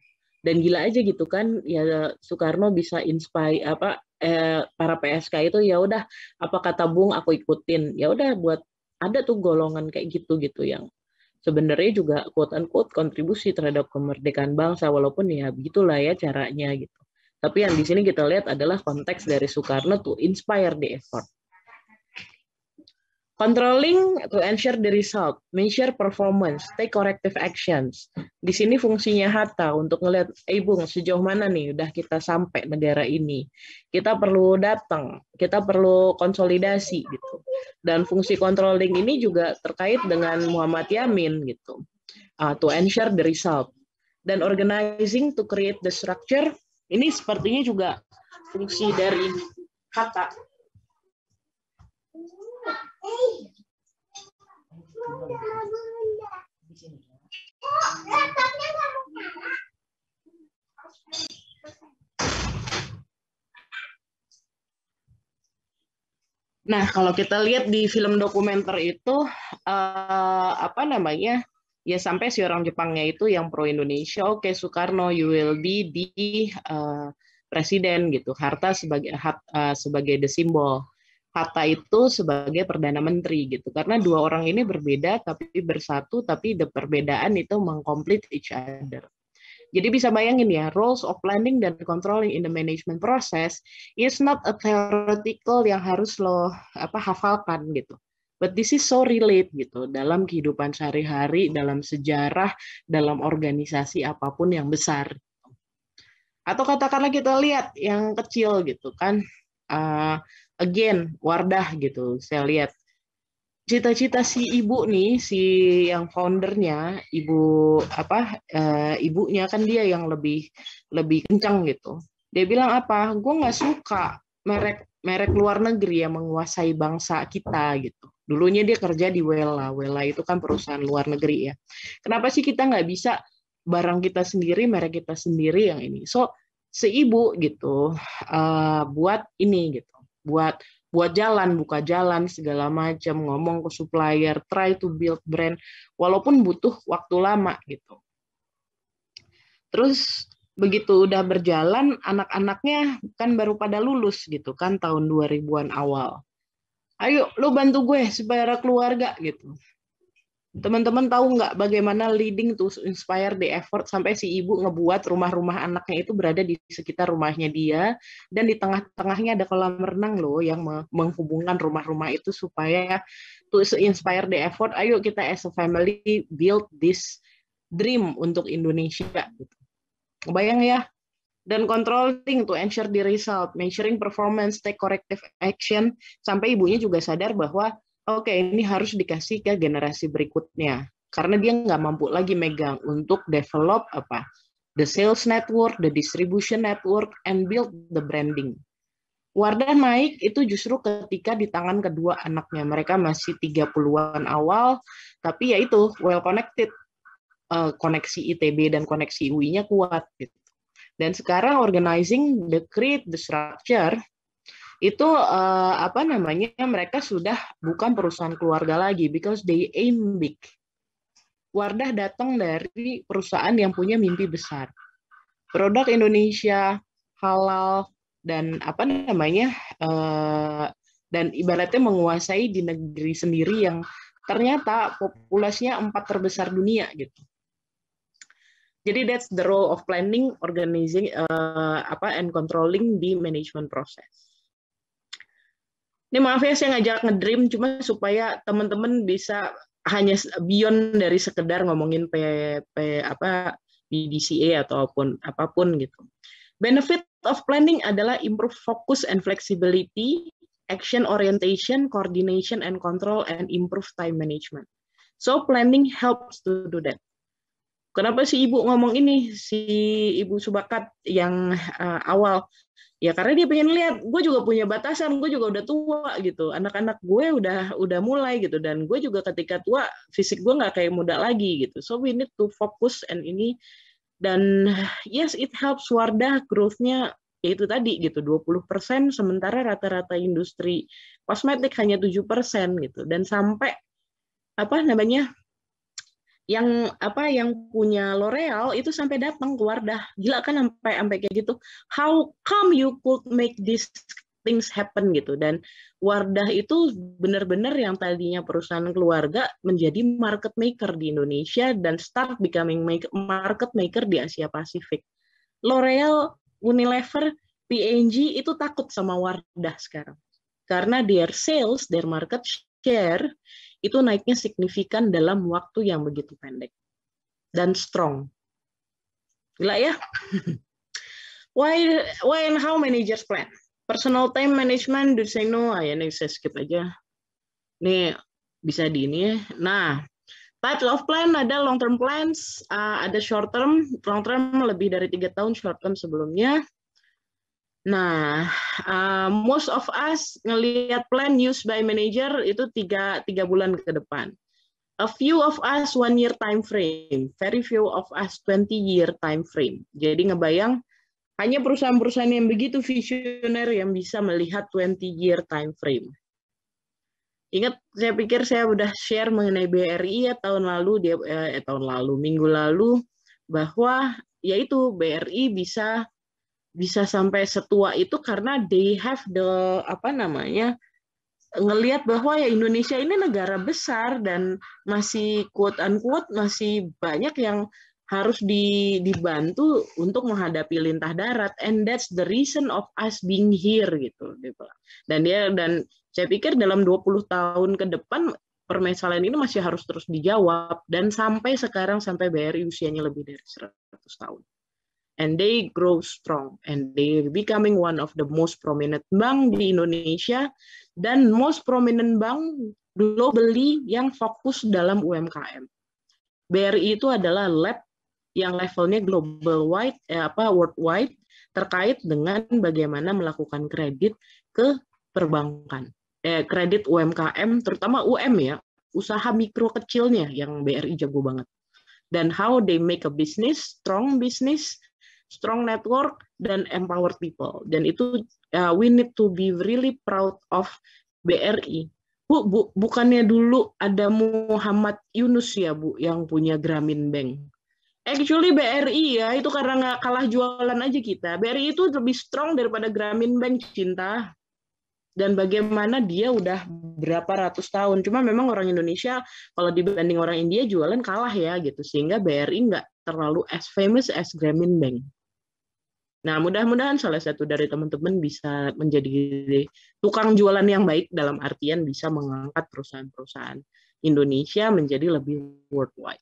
dan gila aja gitu kan ya Soekarno bisa inspire apa eh, para PSK itu ya udah apa kata Bung aku ikutin ya udah buat ada tuh golongan kayak gitu gitu yang sebenarnya juga quote unquote kontribusi terhadap kemerdekaan bangsa walaupun ya begitulah ya caranya gitu. Tapi yang di sini kita lihat adalah konteks dari Soekarno tuh inspire the effort. Controlling to ensure the result, measure performance, take corrective actions. Di sini fungsinya Hatta untuk ngelihat, eh Bung, sejauh mana nih udah kita sampai negara ini. Kita perlu datang, kita perlu konsolidasi gitu. Dan fungsi controlling ini juga terkait dengan Muhammad Yamin gitu. Uh, to ensure the result. Dan organizing to create the structure, ini sepertinya juga fungsi dari Hatta Nah, kalau kita lihat di film dokumenter itu uh, apa namanya? Ya sampai si orang Jepangnya itu yang pro Indonesia, oke okay, Soekarno you will be the uh, presiden gitu. Harta sebagai uh, sebagai the symbol Hatta itu sebagai perdana menteri gitu karena dua orang ini berbeda tapi bersatu tapi the perbedaan itu mengkomplit each other. Jadi bisa bayangin ya, roles of planning dan controlling in the management process is not a theoretical yang harus lo apa hafalkan gitu. But this is so relate gitu dalam kehidupan sehari-hari, dalam sejarah, dalam organisasi apapun yang besar. Atau katakanlah kita lihat yang kecil gitu kan, uh, again Wardah gitu saya lihat cita-cita si ibu nih si yang foundernya ibu apa uh, ibunya kan dia yang lebih lebih kencang gitu dia bilang apa gue nggak suka merek merek luar negeri yang menguasai bangsa kita gitu dulunya dia kerja di wella wella itu kan perusahaan luar negeri ya kenapa sih kita nggak bisa barang kita sendiri merek kita sendiri yang ini so seibu gitu uh, buat ini gitu buat buat jalan, buka jalan segala macam, ngomong ke supplier, try to build brand walaupun butuh waktu lama gitu. Terus begitu udah berjalan anak-anaknya kan baru pada lulus gitu kan tahun 2000-an awal. Ayo lo bantu gue supaya keluarga gitu. Teman-teman tahu nggak bagaimana leading to inspire the effort sampai si ibu ngebuat rumah-rumah anaknya itu berada di sekitar rumahnya dia dan di tengah-tengahnya ada kolam renang loh yang menghubungkan rumah-rumah itu supaya to inspire the effort ayo kita as a family build this dream untuk Indonesia gitu. bayang ya? dan controlling to ensure the result, measuring performance, take corrective action, sampai ibunya juga sadar bahwa oke okay, ini harus dikasih ke generasi berikutnya karena dia nggak mampu lagi megang untuk develop apa the sales network, the distribution network, and build the branding. Wardah naik itu justru ketika di tangan kedua anaknya. Mereka masih 30-an awal, tapi ya itu, well connected. Uh, koneksi ITB dan koneksi UI-nya kuat. Gitu. Dan sekarang organizing the create the structure itu uh, apa namanya mereka sudah bukan perusahaan keluarga lagi because they aim big. Wardah datang dari perusahaan yang punya mimpi besar. Produk Indonesia halal dan apa namanya uh, dan ibaratnya menguasai di negeri sendiri yang ternyata populasinya empat terbesar dunia gitu. Jadi that's the role of planning, organizing, uh, apa and controlling di management process. Ini maaf ya saya ngajak ngedream cuma supaya teman-teman bisa hanya beyond dari sekedar ngomongin pp apa BDCA ataupun apapun gitu. Benefit of planning adalah improve focus and flexibility, action orientation, coordination and control and improve time management. So planning helps to do that. Kenapa si ibu ngomong ini si ibu Subakat yang uh, awal? Ya karena dia pengen lihat, gue juga punya batasan, gue juga udah tua gitu. Anak-anak gue udah udah mulai gitu dan gue juga ketika tua fisik gue nggak kayak muda lagi gitu. So we need to focus and ini dan yes it helps Wardah growth-nya ya itu tadi gitu 20% sementara rata-rata industri kosmetik hanya 7% gitu dan sampai apa namanya yang apa yang punya L'Oreal itu sampai datang ke Wardah. Gila kan sampai sampai kayak gitu. How come you could make this things happen gitu dan Wardah itu benar-benar yang tadinya perusahaan keluarga menjadi market maker di Indonesia dan start becoming make, market maker di Asia Pasifik. L'Oreal, Unilever, P&G itu takut sama Wardah sekarang karena their sales, their market share itu naiknya signifikan dalam waktu yang begitu pendek dan strong. Gila ya? why why and how managers plan? Personal time management, do say no? Ah, ya, saya skip aja. Nih bisa di ini ya. Nah, types of plan ada long term plans, uh, ada short term, long term lebih dari tiga tahun, short term sebelumnya. Nah, uh, most of us ngelihat plan used by manager itu tiga, tiga bulan ke depan. A few of us one year time frame, very few of us 20 year time frame. Jadi ngebayang hanya perusahaan-perusahaan yang begitu visioner yang bisa melihat 20 year time frame. Ingat, saya pikir saya sudah share mengenai BRI ya tahun lalu, dia, eh, eh, tahun lalu, minggu lalu, bahwa yaitu BRI bisa bisa sampai setua itu karena they have the apa namanya ngelihat bahwa ya Indonesia ini negara besar dan masih quote unquote masih banyak yang harus di, dibantu untuk menghadapi lintah darat and that's the reason of us being here gitu, gitu. Dan dia dan saya pikir dalam 20 tahun ke depan permasalahan ini masih harus terus dijawab dan sampai sekarang sampai BRI usianya lebih dari 100 tahun and they grow strong and they becoming one of the most prominent bank di Indonesia dan most prominent bank globally yang fokus dalam UMKM. BRI itu adalah lab yang levelnya global wide eh, apa worldwide terkait dengan bagaimana melakukan kredit ke perbankan. Eh, kredit UMKM terutama UM ya, usaha mikro kecilnya yang BRI jago banget. Dan how they make a business, strong business strong network dan empowered people dan itu uh, we need to be really proud of BRI bu, bu bukannya dulu ada Muhammad Yunus ya bu yang punya Gramin Bank actually BRI ya itu karena nggak kalah jualan aja kita BRI itu lebih strong daripada Gramin Bank cinta dan bagaimana dia udah berapa ratus tahun. Cuma memang orang Indonesia kalau dibanding orang India jualan kalah ya gitu sehingga BRI nggak terlalu as famous as Gramin Bank. Nah, mudah-mudahan salah satu dari teman-teman bisa menjadi tukang jualan yang baik dalam artian bisa mengangkat perusahaan-perusahaan Indonesia menjadi lebih worldwide.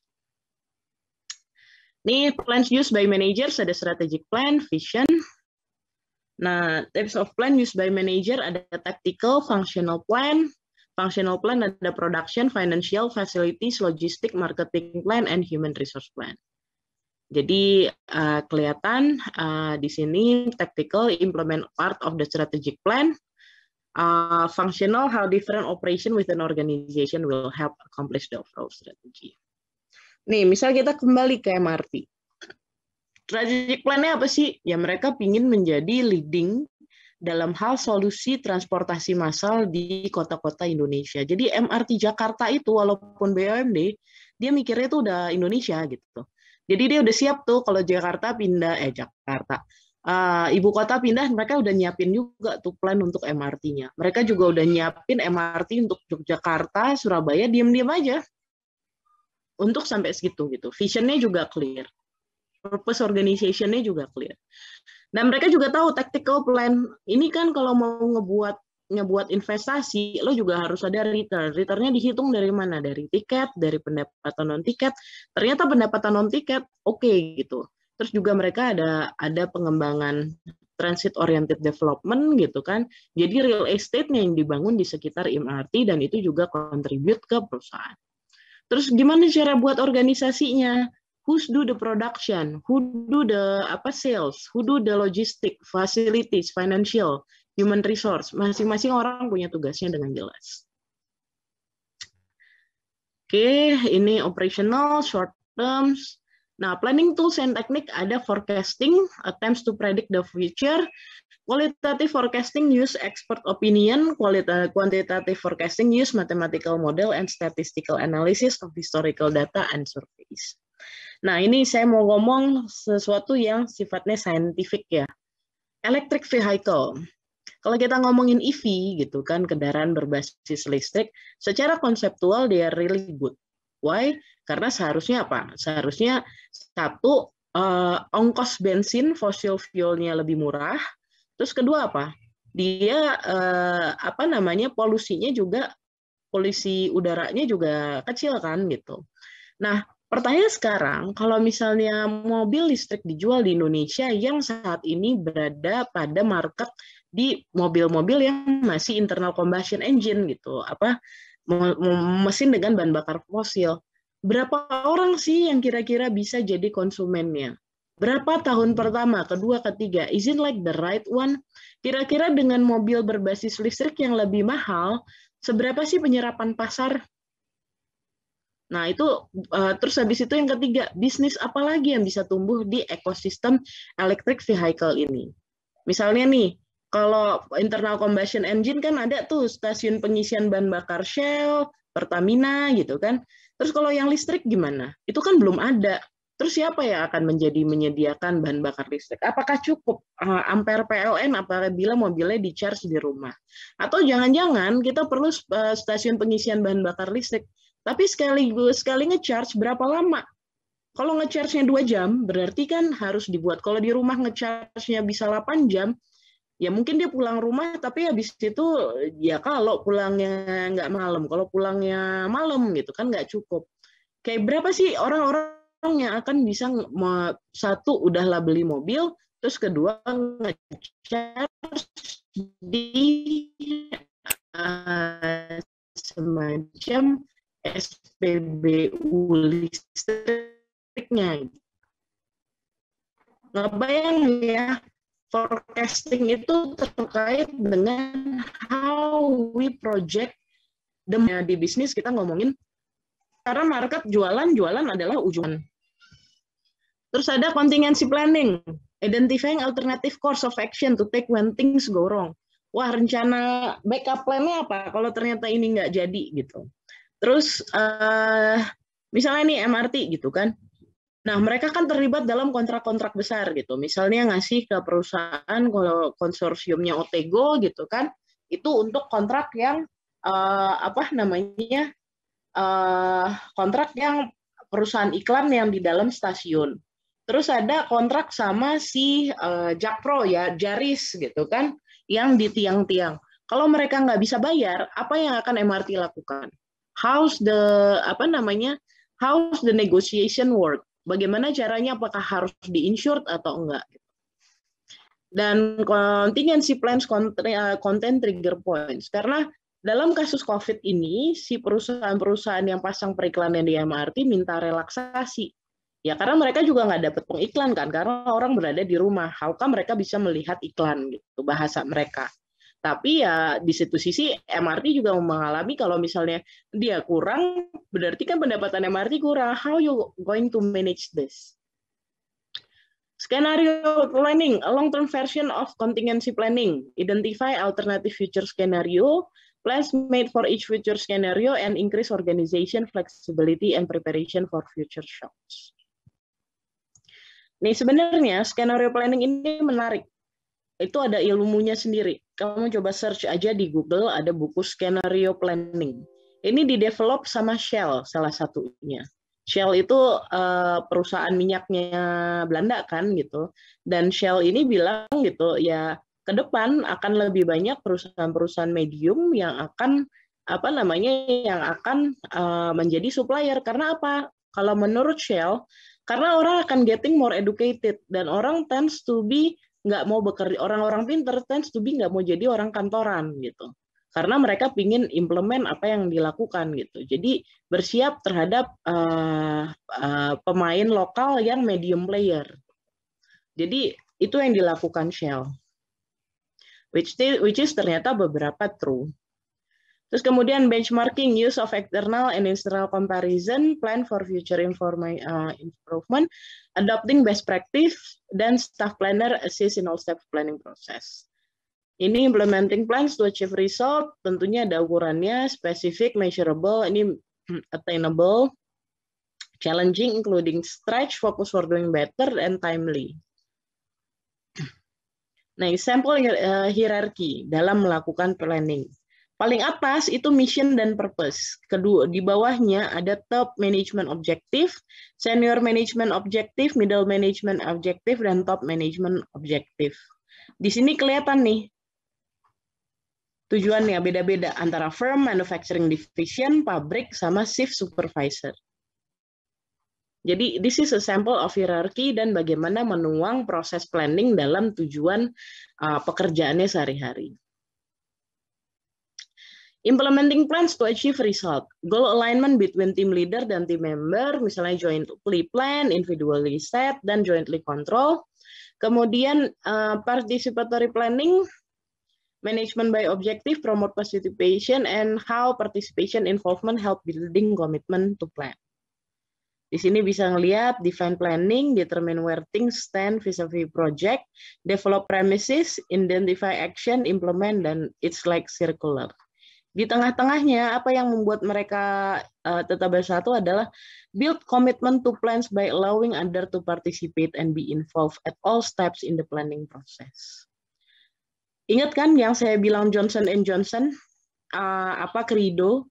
Nih, plans used by managers ada strategic plan, vision. Nah, types of plan used by manager ada tactical, functional plan. Functional plan ada production, financial, facilities, logistic, marketing plan, and human resource plan. Jadi uh, kelihatan uh, di sini tactical implement part of the strategic plan. Uh, functional how different operation within organization will help accomplish the overall strategy. Nih, misal kita kembali ke MRT. Strategic plan-nya apa sih? Ya mereka ingin menjadi leading dalam hal solusi transportasi massal di kota-kota Indonesia. Jadi MRT Jakarta itu walaupun BUMD, dia mikirnya itu udah Indonesia gitu. Jadi dia udah siap tuh kalau Jakarta pindah eh Jakarta uh, ibu kota pindah, mereka udah nyiapin juga tuh plan untuk MRT-nya. Mereka juga udah nyiapin MRT untuk Yogyakarta, Surabaya, diem-diem aja. Untuk sampai segitu gitu. Visionnya juga clear. Purpose organization-nya juga clear. Dan nah, mereka juga tahu tactical plan. Ini kan kalau mau ngebuat ngebuat investasi, lo juga harus ada return. Returnnya dihitung dari mana? Dari tiket, dari pendapatan non tiket. Ternyata pendapatan non tiket oke okay, gitu. Terus juga mereka ada ada pengembangan transit oriented development gitu kan. Jadi real estate nya yang dibangun di sekitar MRT dan itu juga contribute ke perusahaan. Terus gimana cara buat organisasinya? Who's do the production? Who do the apa sales? Who do the logistic, facilities, financial? human resource. Masing-masing orang punya tugasnya dengan jelas. Oke, ini operational, short terms. Nah, planning tools and technique ada forecasting, attempts to predict the future, qualitative forecasting use expert opinion, quantitative forecasting use mathematical model and statistical analysis of historical data and surveys. Nah, ini saya mau ngomong sesuatu yang sifatnya scientific ya. Electric vehicle. Kalau kita ngomongin EV gitu kan, kendaraan berbasis listrik, secara konseptual dia really good. Why? Karena seharusnya apa? Seharusnya satu uh, ongkos bensin fosil fuelnya lebih murah. Terus kedua apa? Dia uh, apa namanya polusinya juga polusi udaranya juga kecil kan gitu. Nah, pertanyaan sekarang kalau misalnya mobil listrik dijual di Indonesia yang saat ini berada pada market di mobil-mobil yang masih internal combustion engine gitu apa mesin dengan bahan bakar fosil berapa orang sih yang kira-kira bisa jadi konsumennya berapa tahun pertama kedua ketiga is it like the right one kira-kira dengan mobil berbasis listrik yang lebih mahal seberapa sih penyerapan pasar Nah, itu uh, terus habis itu yang ketiga, bisnis apa lagi yang bisa tumbuh di ekosistem electric vehicle ini? Misalnya nih, kalau internal combustion engine kan ada tuh stasiun pengisian bahan bakar Shell, Pertamina gitu kan. Terus kalau yang listrik gimana? Itu kan belum ada. Terus siapa yang akan menjadi menyediakan bahan bakar listrik? Apakah cukup uh, eh, ampere PLN apabila mobilnya di charge di rumah? Atau jangan-jangan kita perlu eh, stasiun pengisian bahan bakar listrik, tapi sekaligus sekali ngecharge berapa lama? Kalau ngecharge-nya 2 jam, berarti kan harus dibuat. Kalau di rumah ngecharge-nya bisa 8 jam, ya mungkin dia pulang rumah tapi habis itu ya kalau pulangnya nggak malam kalau pulangnya malam gitu kan nggak cukup kayak berapa sih orang-orang yang akan bisa satu udahlah beli mobil terus kedua ngecharge di uh, semacam SPBU listriknya nggak bayang ya forecasting itu terkait dengan how we project the nah, di bisnis kita ngomongin karena market jualan jualan adalah ujungan. Terus ada contingency planning, identifying alternative course of action to take when things go wrong. Wah rencana backup plan apa kalau ternyata ini nggak jadi gitu. Terus uh, misalnya ini MRT gitu kan, Nah, mereka kan terlibat dalam kontrak-kontrak besar gitu. Misalnya ngasih ke perusahaan kalau konsorsiumnya Otego gitu kan, itu untuk kontrak yang uh, apa namanya? Uh, kontrak yang perusahaan iklan yang di dalam stasiun. Terus ada kontrak sama si uh, eh, Jakpro ya, Jaris gitu kan, yang di tiang-tiang. Kalau mereka nggak bisa bayar, apa yang akan MRT lakukan? How's the apa namanya? How's the negotiation work? Bagaimana caranya? Apakah harus diinsured atau enggak? Dan contingency plans content trigger points. Karena dalam kasus COVID ini, si perusahaan-perusahaan yang pasang periklanan di MRT minta relaksasi. Ya karena mereka juga nggak dapat pengiklan kan, karena orang berada di rumah. How mereka bisa melihat iklan gitu, bahasa mereka. Tapi ya di situ sisi MRT juga mengalami kalau misalnya dia kurang, berarti kan pendapatan MRT kurang. How you going to manage this? skenario planning, a long-term version of contingency planning. Identify alternative future scenario, plans made for each future scenario, and increase organization flexibility and preparation for future shocks. Nih sebenarnya skenario planning ini menarik. Itu ada ilmunya sendiri kamu coba search aja di Google ada buku skenario planning. Ini di develop sama Shell salah satunya. Shell itu uh, perusahaan minyaknya Belanda kan gitu. Dan Shell ini bilang gitu ya ke depan akan lebih banyak perusahaan-perusahaan medium yang akan apa namanya yang akan uh, menjadi supplier karena apa? Kalau menurut Shell, karena orang akan getting more educated dan orang tends to be nggak mau bekerja orang-orang pinter tends to be nggak mau jadi orang kantoran gitu karena mereka pingin implement apa yang dilakukan gitu. Jadi bersiap terhadap uh, uh, pemain lokal yang medium player. Jadi itu yang dilakukan Shell, which which is ternyata beberapa true. Terus kemudian benchmarking use of external and internal comparison, plan for future uh, improvement, adopting best practice, dan staff planner assist in all step planning process. Ini implementing plans to achieve result, tentunya ada ukurannya, specific, measurable, ini attainable, challenging, including stretch, focus for doing better, and timely. Nah, example uh, hierarki dalam melakukan planning. Paling atas itu mission dan purpose. Kedua, di bawahnya ada top management objective, senior management objective, middle management objective, dan top management objective. Di sini kelihatan nih, tujuannya beda-beda antara firm, manufacturing division, pabrik, sama shift supervisor. Jadi, this is a sample of hierarchy dan bagaimana menuang proses planning dalam tujuan uh, pekerjaannya sehari-hari. Implementing plans to achieve result. Goal alignment between team leader dan team member, misalnya jointly plan, individually set, dan jointly control. Kemudian uh, participatory planning, management by objective, promote participation, and how participation involvement help building commitment to plan. Di sini bisa ngelihat define planning, determine where things stand vis-a-vis -vis project, develop premises, identify action, implement, dan it's like circular di tengah-tengahnya apa yang membuat mereka uh, tetap bersatu adalah build commitment to plans by allowing other to participate and be involved at all steps in the planning process. Ingat kan yang saya bilang Johnson and Johnson uh, apa kredo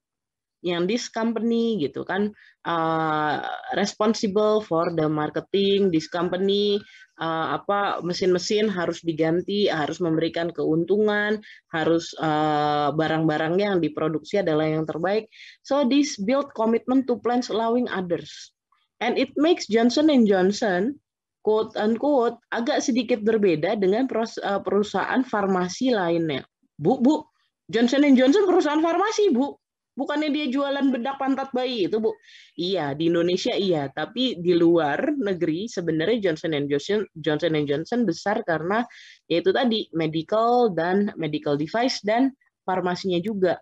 yang this company gitu kan uh, responsible for the marketing this company uh, apa mesin-mesin harus diganti harus memberikan keuntungan harus barang uh, barang-barangnya yang diproduksi adalah yang terbaik so this build commitment to plans allowing others and it makes Johnson and Johnson quote unquote agak sedikit berbeda dengan uh, perusahaan farmasi lainnya bu bu Johnson and Johnson perusahaan farmasi bu Bukannya dia jualan bedak pantat bayi itu, Bu? Iya, di Indonesia iya, tapi di luar negeri sebenarnya Johnson and Johnson Johnson and Johnson besar karena yaitu tadi medical dan medical device dan farmasinya juga.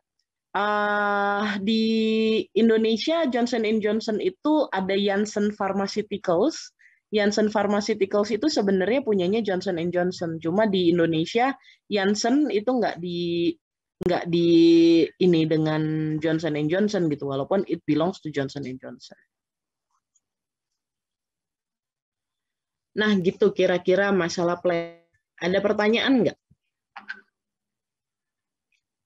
Uh, di Indonesia Johnson Johnson itu ada Janssen Pharmaceuticals. Janssen Pharmaceuticals itu sebenarnya punyanya Johnson Johnson. Cuma di Indonesia Janssen itu nggak di nggak di ini dengan Johnson and Johnson gitu walaupun it belongs to Johnson and Johnson. Nah gitu kira-kira masalah plan. Ada pertanyaan nggak?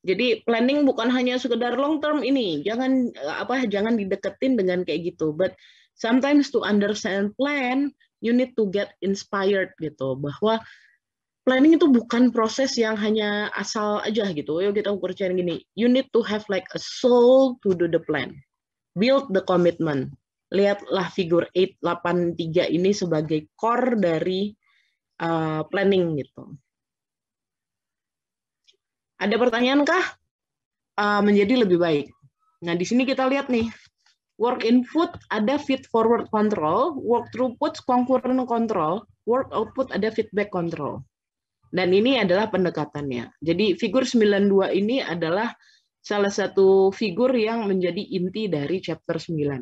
Jadi planning bukan hanya sekedar long term ini, jangan apa jangan dideketin dengan kayak gitu. But sometimes to understand plan, you need to get inspired gitu bahwa planning itu bukan proses yang hanya asal aja gitu. Yuk kita ukur cair gini. You need to have like a soul to do the plan. Build the commitment. Lihatlah figur 883 ini sebagai core dari uh, planning gitu. Ada pertanyaan kah? Uh, menjadi lebih baik. Nah, di sini kita lihat nih. Work input ada feed forward control, work throughput concurrent control, work output ada feedback control dan ini adalah pendekatannya. Jadi figur 92 ini adalah salah satu figur yang menjadi inti dari chapter 9.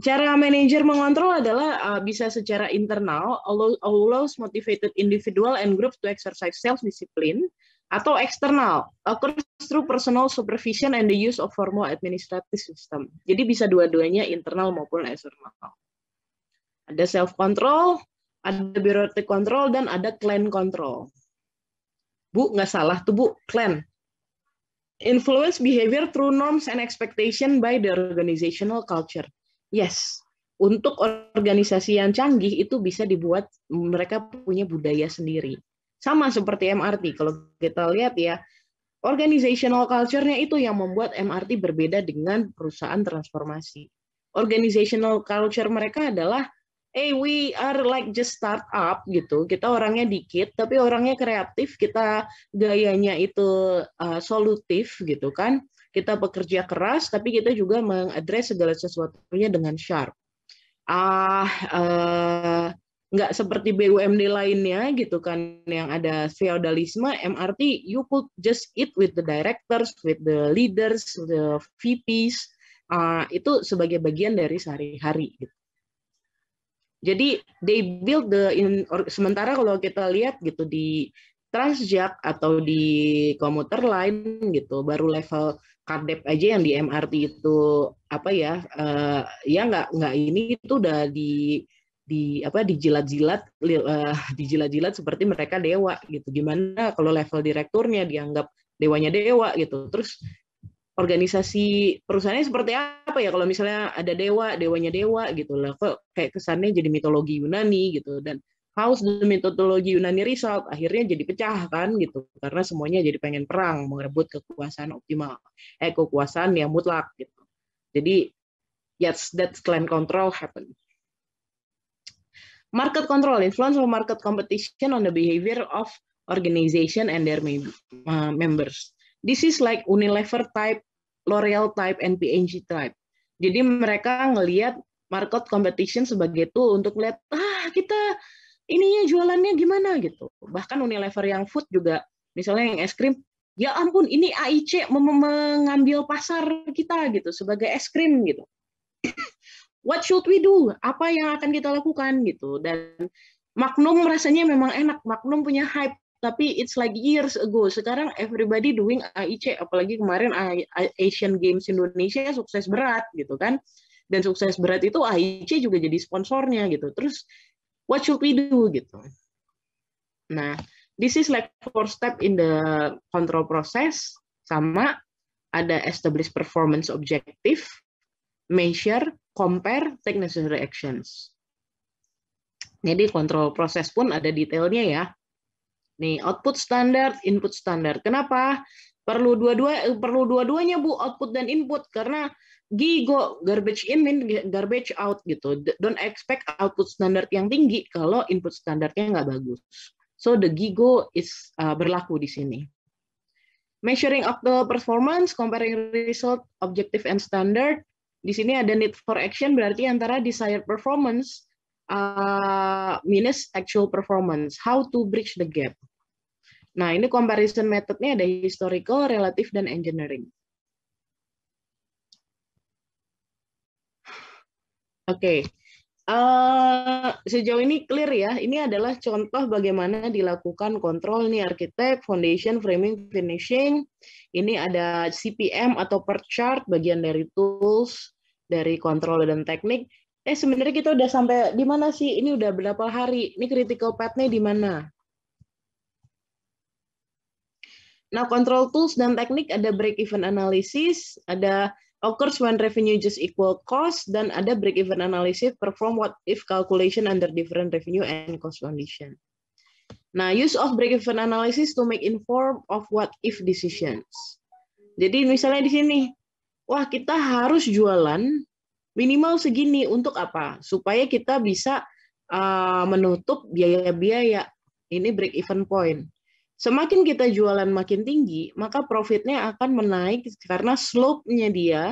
Cara manajer mengontrol adalah uh, bisa secara internal, allows motivated individual and group to exercise self-discipline, atau eksternal, occurs through personal supervision and the use of formal administrative system. Jadi bisa dua-duanya internal maupun eksternal. Ada self control, ada bureaucratic control, dan ada clan control. Bu, nggak salah tuh Bu, clan. Influence behavior through norms and expectation by the organizational culture. Yes, untuk organisasi yang canggih itu bisa dibuat mereka punya budaya sendiri. Sama seperti MRT, kalau kita lihat ya, organizational culture-nya itu yang membuat MRT berbeda dengan perusahaan transformasi. Organizational culture mereka adalah hey we are like just startup gitu kita orangnya dikit tapi orangnya kreatif kita gayanya itu uh, solutif gitu kan kita bekerja keras tapi kita juga mengadres segala sesuatunya dengan sharp ah uh, uh, seperti BUMD lainnya gitu kan yang ada feodalisme MRT you could just eat with the directors with the leaders the VPs uh, ah, itu sebagai bagian dari sehari-hari gitu jadi they build the in, or, sementara kalau kita lihat gitu di Transjak atau di komuter lain gitu baru level kadep aja yang di MRT itu apa ya uh, ya nggak nggak ini itu udah di di apa dijilat-jilat uh, dijilat-jilat seperti mereka dewa gitu gimana kalau level direkturnya dianggap dewanya dewa gitu terus organisasi perusahaannya seperti apa ya kalau misalnya ada dewa dewanya dewa gitu lah kok kayak kesannya jadi mitologi Yunani gitu dan house the mitologi Yunani result akhirnya jadi pecah kan gitu karena semuanya jadi pengen perang merebut kekuasaan optimal eh kekuasaan yang mutlak gitu jadi yes that clan control happen market control influence of market competition on the behavior of organization and their uh, members this is like Unilever type L'Oreal Type and P&G Type. Jadi mereka ngelihat market competition sebagai tool untuk lihat ah kita ininya jualannya gimana gitu. Bahkan Unilever yang food juga misalnya yang es krim ya ampun ini AIC mengambil pasar kita gitu sebagai es krim gitu. What should we do? Apa yang akan kita lakukan gitu dan Magnum rasanya memang enak. Magnum punya hype tapi it's like years ago. Sekarang everybody doing AIC, apalagi kemarin Asian Games Indonesia sukses berat gitu kan. Dan sukses berat itu AIC juga jadi sponsornya gitu. Terus what should we do gitu. Nah, this is like four step in the control process sama ada establish performance objective, measure, compare, take necessary actions. Jadi kontrol proses pun ada detailnya ya. Nih, output standar, input standar. Kenapa? Perlu dua-dua eh, perlu dua-duanya, Bu, output dan input karena Gigo garbage in mean garbage out gitu. Don't expect output standar yang tinggi kalau input standarnya nggak bagus. So the Gigo is uh, berlaku di sini. Measuring of the performance, comparing result, objective and standard. Di sini ada need for action berarti antara desired performance uh, minus actual performance. How to bridge the gap. Nah, ini comparison methodnya ada historical, relative, dan engineering. Oke, okay. uh, eh, sejauh ini clear ya. Ini adalah contoh bagaimana dilakukan kontrol nih arsitek, foundation, framing, finishing. Ini ada CPM atau per chart bagian dari tools dari kontrol dan teknik. Eh sebenarnya kita udah sampai di mana sih? Ini udah berapa hari? Ini critical path-nya di mana? Nah, control tools dan teknik ada break even analysis, ada occurs when revenue just equal cost, dan ada break even analysis perform what if calculation under different revenue and cost condition. Nah, use of break even analysis to make inform of what if decisions. Jadi misalnya di sini, wah kita harus jualan minimal segini untuk apa? Supaya kita bisa uh, menutup biaya-biaya. Ini break even point. Semakin kita jualan makin tinggi, maka profitnya akan menaik karena slope-nya dia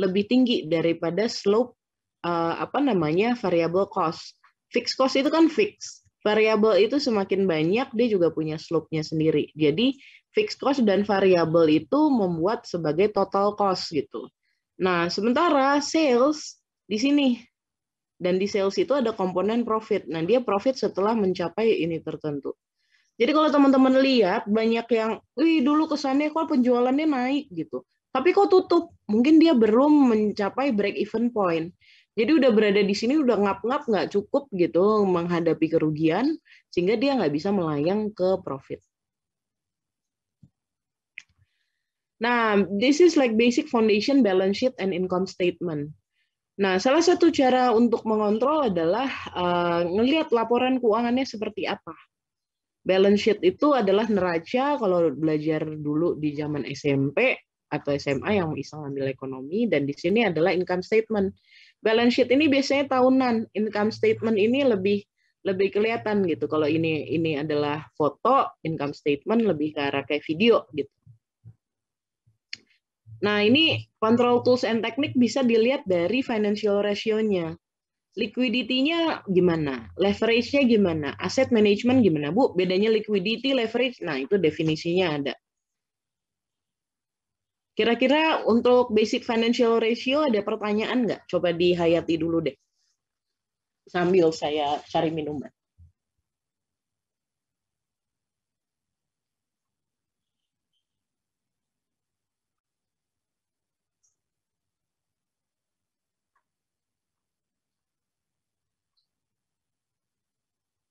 lebih tinggi daripada slope uh, apa namanya variable cost. Fixed cost itu kan fix. Variable itu semakin banyak dia juga punya slope-nya sendiri. Jadi fixed cost dan variable itu membuat sebagai total cost gitu. Nah, sementara sales di sini dan di sales itu ada komponen profit. Nah, dia profit setelah mencapai ini tertentu. Jadi kalau teman-teman lihat banyak yang, wih dulu kesannya kok penjualannya naik gitu, tapi kok tutup, mungkin dia belum mencapai break even point. Jadi udah berada di sini udah ngap-ngap nggak cukup gitu menghadapi kerugian sehingga dia nggak bisa melayang ke profit. Nah, this is like basic foundation balance sheet and income statement. Nah, salah satu cara untuk mengontrol adalah uh, ngelihat laporan keuangannya seperti apa balance sheet itu adalah neraca kalau belajar dulu di zaman SMP atau SMA yang iseng ambil ekonomi dan di sini adalah income statement. Balance sheet ini biasanya tahunan, income statement ini lebih lebih kelihatan gitu. Kalau ini ini adalah foto, income statement lebih ke arah kayak video gitu. Nah, ini control tools and technique bisa dilihat dari financial ratio-nya liquidity-nya gimana? Leverage-nya gimana? Asset management gimana, Bu? Bedanya liquidity, leverage, nah itu definisinya ada. Kira-kira untuk basic financial ratio ada pertanyaan nggak? Coba dihayati dulu deh. Sambil saya cari minuman.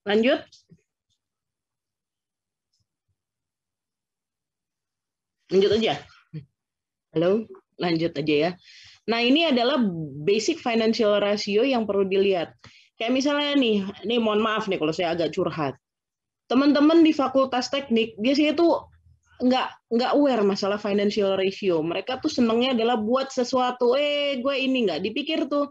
Lanjut. Lanjut aja. Halo, lanjut aja ya. Nah, ini adalah basic financial ratio yang perlu dilihat. Kayak misalnya nih, nih mohon maaf nih kalau saya agak curhat. Teman-teman di fakultas teknik biasanya tuh nggak nggak aware masalah financial ratio. Mereka tuh senengnya adalah buat sesuatu, eh gue ini nggak dipikir tuh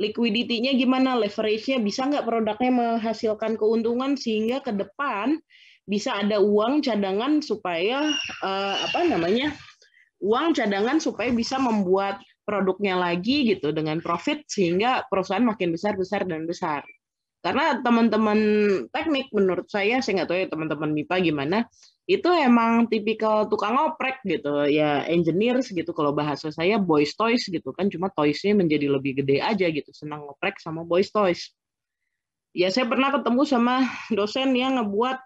liquidity-nya gimana, leverage-nya bisa nggak produknya menghasilkan keuntungan sehingga ke depan bisa ada uang cadangan supaya uh, apa namanya uang cadangan supaya bisa membuat produknya lagi gitu dengan profit sehingga perusahaan makin besar besar dan besar karena teman-teman teknik menurut saya, saya nggak tahu ya teman-teman MIPA gimana, itu emang tipikal tukang oprek gitu ya engineers gitu kalau bahasa saya boys toys gitu kan cuma toysnya menjadi lebih gede aja gitu senang ngoprek sama boys toys ya saya pernah ketemu sama dosen yang ngebuat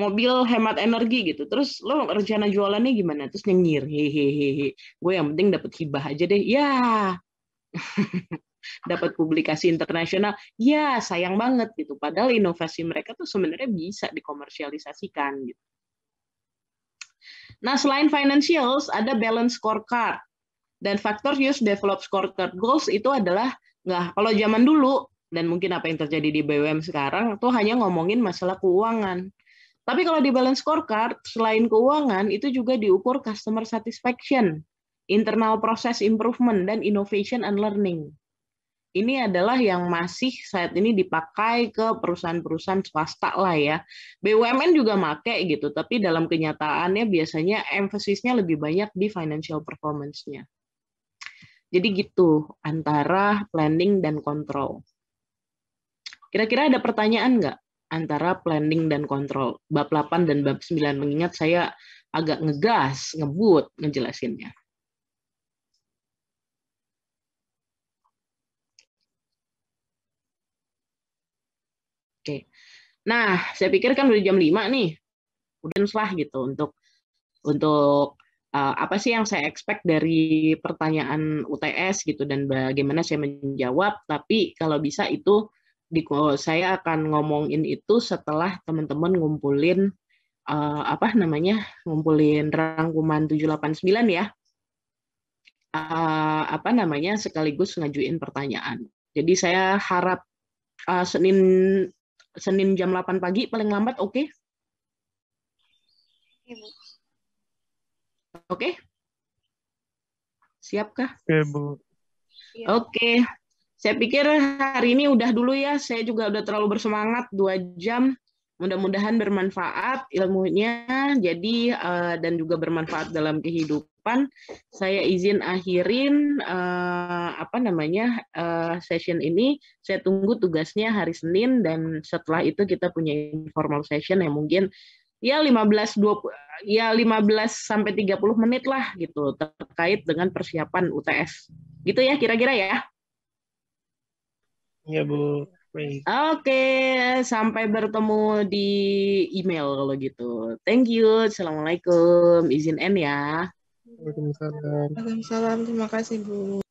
mobil hemat energi gitu terus lo rencana jualannya gimana terus nyengir hehehe gue yang penting dapat hibah aja deh ya yeah. dapat publikasi internasional ya sayang banget gitu padahal inovasi mereka tuh sebenarnya bisa dikomersialisasikan gitu nah selain financials ada balance scorecard dan faktor use develop scorecard goals itu adalah nggak. kalau zaman dulu dan mungkin apa yang terjadi di BUM sekarang itu hanya ngomongin masalah keuangan. Tapi kalau di balance scorecard, selain keuangan, itu juga diukur customer satisfaction, internal process improvement, dan innovation and learning ini adalah yang masih saat ini dipakai ke perusahaan-perusahaan swasta lah ya. BUMN juga make gitu, tapi dalam kenyataannya biasanya emphasisnya lebih banyak di financial performance-nya. Jadi gitu antara planning dan kontrol. Kira-kira ada pertanyaan nggak antara planning dan kontrol? Bab 8 dan bab 9 mengingat saya agak ngegas, ngebut ngejelasinnya. Nah, saya pikir kan udah jam 5 nih. Udah setelah gitu untuk untuk uh, apa sih yang saya expect dari pertanyaan UTS gitu dan bagaimana saya menjawab, tapi kalau bisa itu di, saya akan ngomongin itu setelah teman-teman ngumpulin uh, apa namanya? ngumpulin rangkuman 789 ya. Uh, apa namanya? sekaligus ngajuin pertanyaan. Jadi saya harap uh, Senin Senin jam 8 pagi paling lambat oke? Okay? Iya, oke. Okay? Siapkah? Oke, Bu. Iya. Oke. Saya pikir hari ini udah dulu ya. Saya juga udah terlalu bersemangat dua jam. Mudah-mudahan bermanfaat ilmunya, jadi eh, dan juga bermanfaat dalam kehidupan depan saya izin akhirin uh, apa namanya uh, session ini. Saya tunggu tugasnya hari Senin dan setelah itu kita punya informal session yang mungkin ya 15 20 ya 15 sampai 30 menit lah gitu terkait dengan persiapan UTS. Gitu ya kira-kira ya. Iya, Bu. Oke, okay, sampai bertemu di email kalau gitu. Thank you. Assalamualaikum. Izin N ya. Waalaikumsalam. Waalaikumsalam. Terima kasih, Bu.